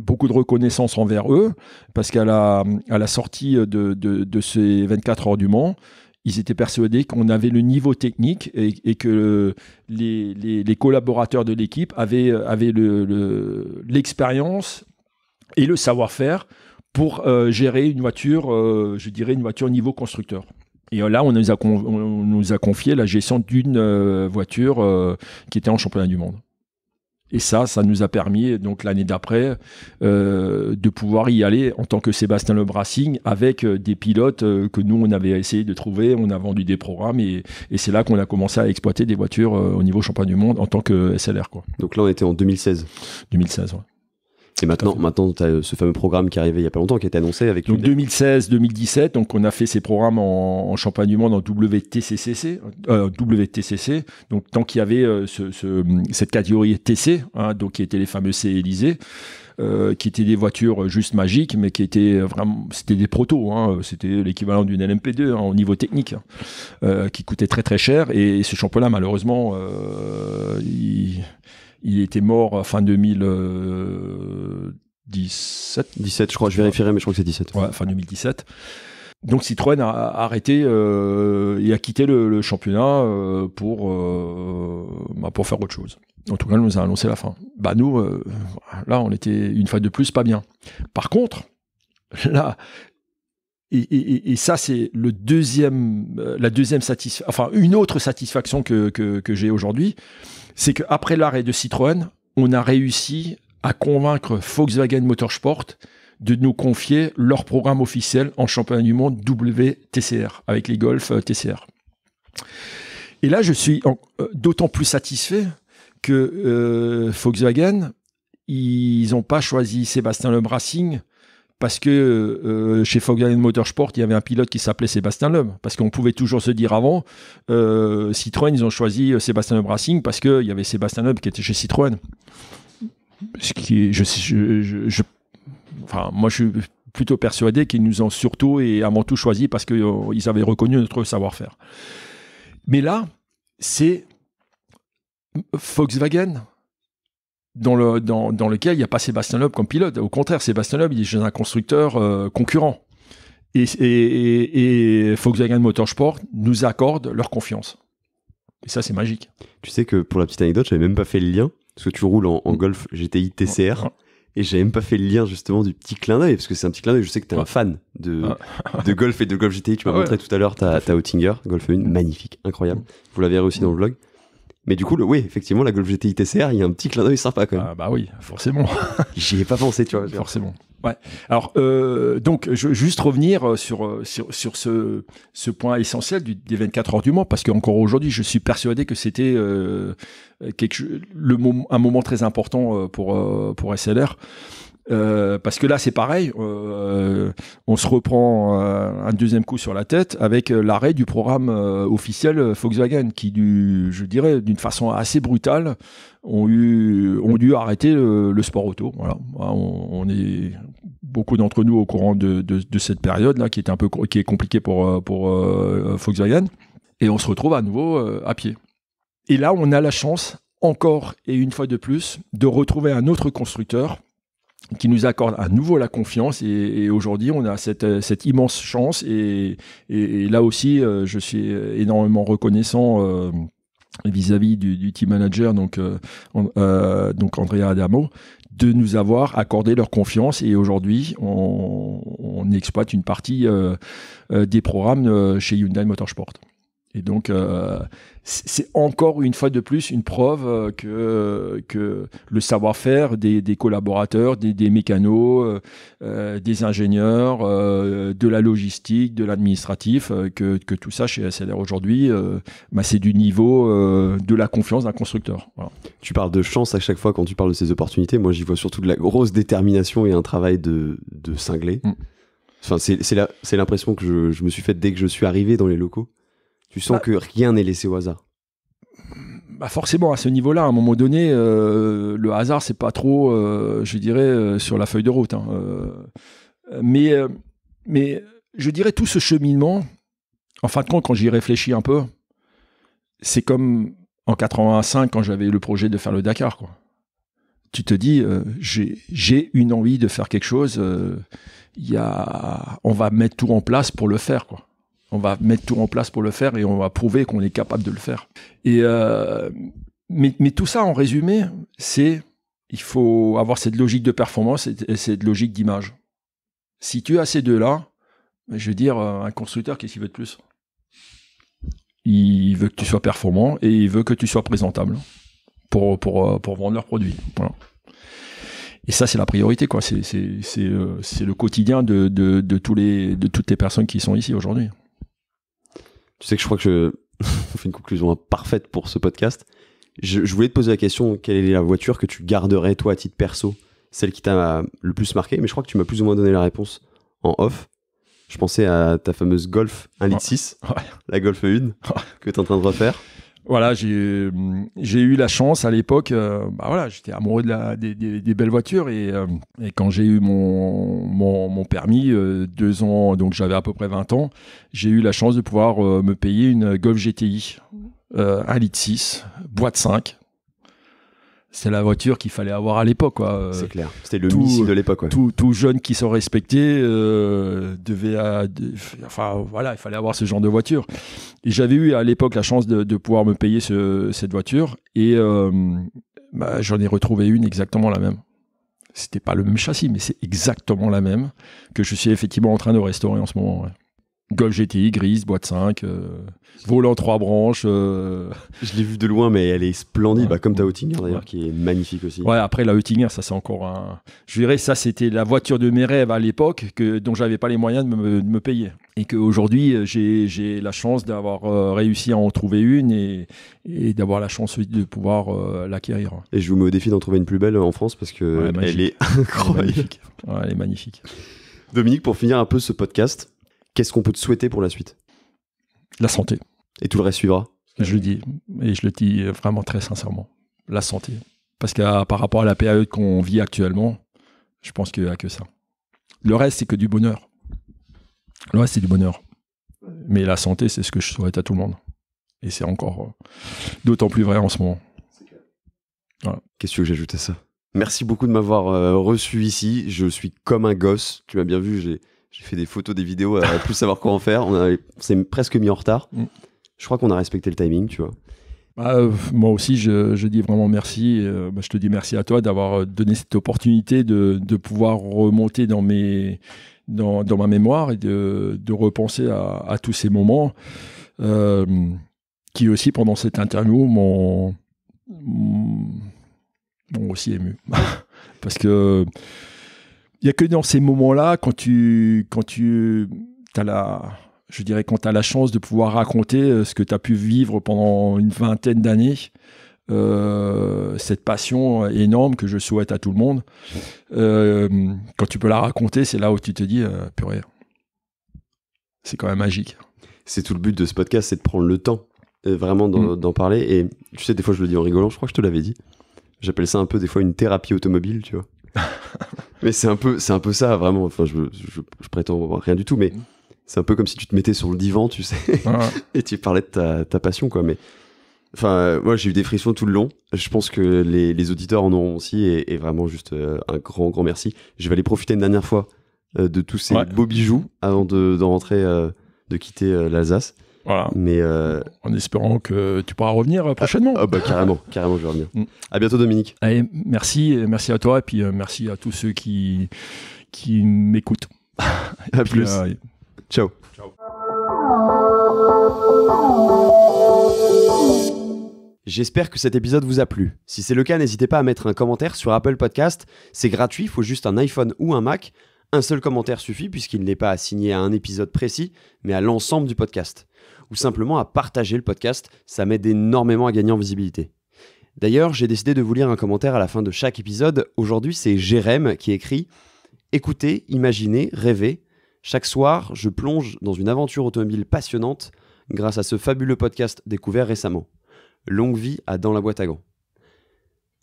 beaucoup de reconnaissance envers eux, parce qu'à la, à la sortie de, ces 24 heures du Mans, ils étaient persuadés qu'on avait le niveau technique et, que les, collaborateurs de l'équipe avaient, l'expérience le, et le savoir-faire pour euh, gérer une voiture, euh, je dirais une voiture niveau constructeur. Et là, on a, on nous a confié la gestion d'une euh, voiture qui était en championnat du monde. Et ça, ça nous a permis, donc l'année d'après, euh, de pouvoir y aller en tant que Sébastien Le avec euh, des pilotes euh, que nous, on avait essayé de trouver. On a vendu des programmes et, c'est là qu'on a commencé à exploiter des voitures au niveau champion du monde en tant que SLR. Quoi. Donc là, on était en 2016 2016, ouais. Et maintenant, maintenant tu as euh, ce fameux programme qui est arrivé il n'y a pas longtemps, qui a été annoncé avec... Donc 2016-2017, donc on a fait ces programmes en, champagne du monde en WTCC, euh, donc tant qu'il y avait euh, cette catégorie TC, hein, donc qui étaient les fameux C Élysée, qui étaient des voitures juste magiques, mais qui étaient vraiment, c'était des protos, hein, c'était l'équivalent d'une LMP2 hein, au niveau technique, qui coûtait très très cher. Et, ce championnat, malheureusement, il il était mort à euh, fin 2017. 17, euh, je crois, je vérifierai, mais je crois que c'est 17. Ouais, fin 2017. Donc Citroën a arrêté euh, et a quitté le, championnat pour, bah, pour faire autre chose. En tout cas, on nous a annoncé la fin. Bah nous, là, on était une fois de plus pas bien. Par contre, là, et, ça, c'est le deuxième, euh, la deuxième satisfaction, enfin une autre satisfaction que, que, j'ai aujourd'hui, c'est qu'après l'arrêt de Citroën, on a réussi à convaincre Volkswagen Motorsport de nous confier leur programme officiel en championnat du monde WTCR, avec les Golf euh, TCR. Et là, je suis euh, d'autant plus satisfait que Volkswagen, ils n'ont pas choisi Sébastien Le Brassing parce que euh, chez Volkswagen Motorsport, il y avait un pilote qui s'appelait Sébastien Loeb. Parce qu'on pouvait toujours se dire avant, euh, Citroën, ils ont choisi euh, Sébastien Loeb Racing parce qu'il y avait Sébastien Loeb qui était chez Citroën. Ce qui je, je, enfin, moi, je suis plutôt persuadé qu'ils nous ont surtout et avant tout choisi parce qu'ils avaient reconnu notre savoir-faire. Mais là, c'est Volkswagen dans, le, dans, dans lequel il n'y a pas Sébastien Loeb comme pilote. Au contraire, Sébastien Loeb, il est un constructeur euh, concurrent. Et, et, et, Volkswagen Motorsport nous accorde leur confiance. Et ça, c'est magique. Tu sais que pour la petite anecdote, j'avais même pas fait le lien, parce que tu roules en, Golf GTI TCR. Et Et j'avais même pas fait le lien justement du petit clin d'œil, parce que c'est un petit clin d'œil, je sais que tu es un fan de, de golf et de golf GTI, tu m'as montré tout à l'heure ta, ta Oettinger, Golf 1, magnifique, incroyable. Vous la verrez aussi dans le vlog. Mais du coup, le, oui, effectivement, la Golf GTI TCR, il y a un petit clin d'œil sympa quand même. Ah bah oui, forcément. J'y ai pas pensé, tu vois. Forcément. Ouais. Alors euh, donc je, juste revenir euh, euh, sur sur, ce ce point essentiel des 24 heures du mois, parce qu'encore aujourd'hui je suis persuadé que c'était le un moment très important pour pour SLR euh, parce que là, c'est pareil, euh, on se reprend euh, un deuxième coup sur la tête avec l'arrêt du programme officiel Volkswagen, qui, du, je dirais, d'une façon assez brutale, ont, eu, dû arrêter le, sport auto. Voilà. Bah, on, est beaucoup d'entre nous au courant de, cette période là, qui est un peu qui est compliquée pour, pour Volkswagen, et on se retrouve à nouveau à pied. Et là, on a la chance encore et une fois de plus de retrouver un autre constructeur qui nous accorde à nouveau la confiance et, aujourd'hui on a cette, euh, immense chance et, là aussi euh, je suis énormément reconnaissant euh, vis-à-vis du, team manager donc donc Andrea Adamo de nous avoir accordé leur confiance et aujourd'hui on exploite une partie des programmes chez Hyundai Motorsport. Et donc, euh, c'est encore une fois de plus une preuve euh, que, que le savoir-faire des, des, collaborateurs, des, des mécanos, euh, des ingénieurs, de la logistique, de l'administratif, que, que, tout ça chez SLR aujourd'hui, bah, c'est du niveau de la confiance d'un constructeur. Tu parles de chance à chaque fois quand tu parles de ces opportunités. Moi, j'y vois surtout de la grosse détermination et un travail de, de cinglé. Mm. Enfin, c'est l'impression que je, je me suis faite dès que je suis arrivé dans les locaux tu sens bah que rien n'est laissé au hasard. Bah, forcément, à ce niveau-là, à un moment donné, euh, le hasard, c'est pas trop, euh, je dirais, euh, sur la feuille de route. Hein, mais, mais je dirais tout ce cheminement, en fin de compte, quand j'y réfléchis un peu, c'est comme en 85 quand j'avais le projet de faire le Dakar. Tu te dis, j'ai une envie de faire quelque chose, a, on va mettre tout en place pour le faire. Quoi. On va mettre tout en place pour le faire et on va prouver qu'on est capable de le faire. Et euh, mais, tout ça, en résumé, c'est il faut avoir cette logique de performance et, cette logique d'image. Si tu as ces deux-là, je veux dire, un constructeur, qu'est-ce qu'il veut de plus Il veut que tu sois performant et il veut que tu sois présentable pour, pour, vendre leurs produits. Et ça, c'est la priorité, quoi. C'est, euh, le quotidien de, tous les, de toutes les personnes qui sont ici aujourd'hui. Tu sais que je crois que je... fais une conclusion parfaite pour ce podcast. Je, voulais te poser la question quelle est la voiture que tu garderais toi à titre perso, celle qui t'a le plus marqué, mais je crois que tu m'as plus ou moins donné la réponse en off. Je pensais à ta fameuse Golf 1.6, la Golf 1 que tu es en train de refaire voilà, j'ai eu la chance à l'époque, euh, bah voilà, j'étais amoureux des, belles voitures euh, et, quand j'ai eu mon, permis, euh, deux ans, donc j'avais à peu près 20 ans, j'ai eu la chance de pouvoir me payer une Golf GTI, un litre 6, boîte 5, c'est la voiture qu'il fallait avoir à l'époque. Euh, c'est clair, c'était le tout, missile de euh, l'époque. Tout, tout, jeune qui sont respectait euh, devait. enfin, voilà, il fallait avoir ce genre de voiture. Et j'avais eu à l'époque la chance de, pouvoir me payer cette voiture et bah, j'en ai retrouvé une exactement la même. C'était pas le même châssis, mais c'est exactement la même que je suis effectivement en train de restaurer en ce moment. Golf GTI grise, boîte 5, euh, volant 3 branches. Euh. Je l'ai vu de loin, mais elle est splendide, bah, comme ta Oettinger d'ailleurs, qui est magnifique aussi. Ouais, après la Oettinger, ça c'est encore un. Je dirais, ça c'était la voiture de mes rêves à l'époque, que, dont j'avais pas les moyens de me, payer. Et qu'aujourd'hui, euh, j'ai, j'ai la chance d'avoir réussi à en trouver une et, d'avoir la chance de pouvoir l'acquérir. Et je vous mets au défi d'en trouver une plus belle en France parce que elle, est incroyable. elle est magnifique. Dominique, pour finir un peu ce podcast, Qu'est-ce qu'on peut te souhaiter pour la suite La santé. Et tout le reste suivra Je le dis, et je le dis vraiment très sincèrement. La santé. Parce que euh, par rapport à la période qu'on vit actuellement, je pense qu'il n'y a que ça. Le reste, c'est que du bonheur. Le reste, c'est du bonheur. Mais la santé, c'est ce que je souhaite à tout le monde. Et c'est encore euh, d'autant plus vrai en ce moment. Qu'est-ce que j'ai à ça Merci beaucoup de m'avoir euh, reçu ici. Je suis comme un gosse. Tu m'as bien vu, j'ai j'ai fait des photos, des vidéos, à euh, plus savoir quoi en faire. On, s'est presque mis en retard. Mm. Je crois qu'on a respecté le timing, tu vois. Bah, euh, moi aussi, je, dis vraiment merci. Euh, bah, je te dis merci à toi d'avoir donné cette opportunité de, pouvoir remonter dans, mes, dans, ma mémoire et de, repenser à, tous ces moments qui aussi, pendant cette interview, m'ont aussi ému. Parce que il n'y a que dans ces moments-là, quand tu, quand tu as la, je dirais, quand tu as la chance de pouvoir raconter euh, ce que tu as pu vivre pendant une vingtaine d'années, euh, cette passion énorme que je souhaite à tout le monde, euh, quand tu peux la raconter, c'est là où tu te dis, euh, purée, c'est quand même magique. C'est tout le but de ce podcast, c'est de prendre le temps vraiment mm. d'en parler. Et tu sais, des fois, je le dis en rigolant, je crois que je te l'avais dit. J'appelle ça un peu des fois une thérapie automobile, tu vois. Mais c'est un peu, c'est un peu ça, vraiment. Enfin, je, prétends rien du tout, mais mm. c'est un peu comme si tu te mettais sur le divan, tu sais, et tu parlais de ta, passion, quoi. Mais enfin, moi, j'ai eu des frissons tout le long. Je pense que les, auditeurs en auront aussi, et, vraiment juste euh, un grand, grand merci. Je vais aller profiter une dernière fois euh, de tous ces beaux bijoux avant de, rentrer, euh, de quitter l'Alsace. Mais euh, En espérant que tu pourras revenir euh, prochainement. Ah, ah, bah, carrément, carrément, je vais revenir. Mm. À bientôt, Dominique. Allez, merci, merci à toi, et puis euh, merci à tous ceux qui, qui m'écoutent. à plus. Ciao. Ciao. J'espère que cet épisode vous a plu. Si c'est le cas, n'hésitez pas à mettre un commentaire sur Apple Podcast. C'est gratuit, il faut juste un iPhone ou un Mac. Un seul commentaire suffit puisqu'il n'est pas assigné à un épisode précis, mais à l'ensemble du podcast ou simplement à partager le podcast. Ça m'aide énormément à gagner en visibilité. D'ailleurs, j'ai décidé de vous lire un commentaire à la fin de chaque épisode. Aujourd'hui, c'est Jérém qui écrit Écoutez, imaginez, rêvez. Chaque soir, je plonge dans une aventure automobile passionnante grâce à ce fabuleux podcast découvert récemment. Longue vie à Dans la boîte à gants.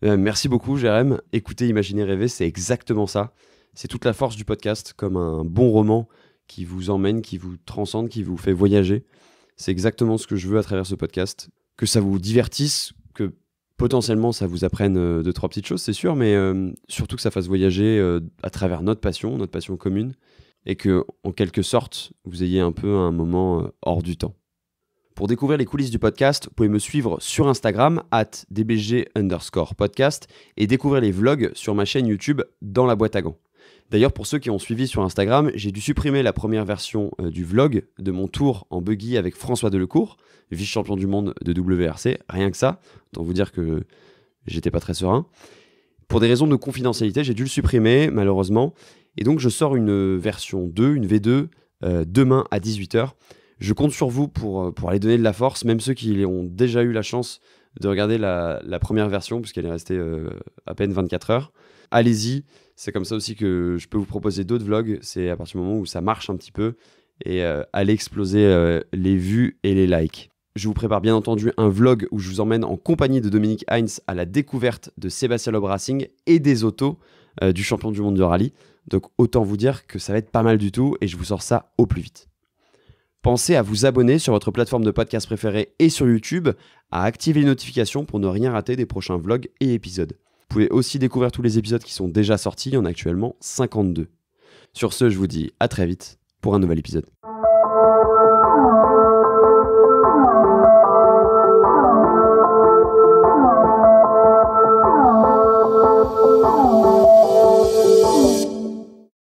Euh, merci beaucoup, Jérém. Écoutez, imaginez, rêvez, c'est exactement ça. C'est toute la force du podcast, comme un bon roman qui vous emmène, qui vous transcende, qui vous fait voyager. C'est exactement ce que je veux à travers ce podcast. Que ça vous divertisse, que potentiellement ça vous apprenne de euh, deux, trois petites choses, c'est sûr, mais euh, surtout que ça fasse voyager euh, à travers notre passion, notre passion commune, et que, en quelque sorte, vous ayez un peu un moment hors du temps. Pour découvrir les coulisses du podcast, vous pouvez me suivre sur Instagram, at dbg underscore podcast, et découvrir les vlogs sur ma chaîne YouTube dans la boîte à gants. D'ailleurs, pour ceux qui ont suivi sur Instagram, j'ai dû supprimer la première version euh, du vlog de mon tour en buggy avec François Delecourt, vice-champion du monde de WRC. Rien que ça, autant vous dire que j'étais pas très serein. Pour des raisons de confidentialité, j'ai dû le supprimer, malheureusement. Et donc, je sors une version 2, une V2, euh, demain à 18h. Je compte sur vous pour, euh, pour aller donner de la force, même ceux qui ont déjà eu la chance de regarder la, première version, puisqu'elle est restée à peine 24 heures. Allez-y, c'est comme ça aussi que je peux vous proposer d'autres vlogs. C'est à partir du moment où ça marche un petit peu et euh, aller exploser euh, les vues et les likes. Je vous prépare bien entendu un vlog où je vous emmène en compagnie de Dominique Heinz à la découverte de Sébastien Loeb Racing et des autos euh, du champion du monde de rallye. Donc autant vous dire que ça va être pas mal du tout et je vous sors ça au plus vite. Pensez à vous abonner sur votre plateforme de podcast préférée et sur YouTube, à activer les notifications pour ne rien rater des prochains vlogs et épisodes. Vous pouvez aussi découvrir tous les épisodes qui sont déjà sortis, il y en a actuellement 52. Sur ce, je vous dis à très vite pour un nouvel épisode.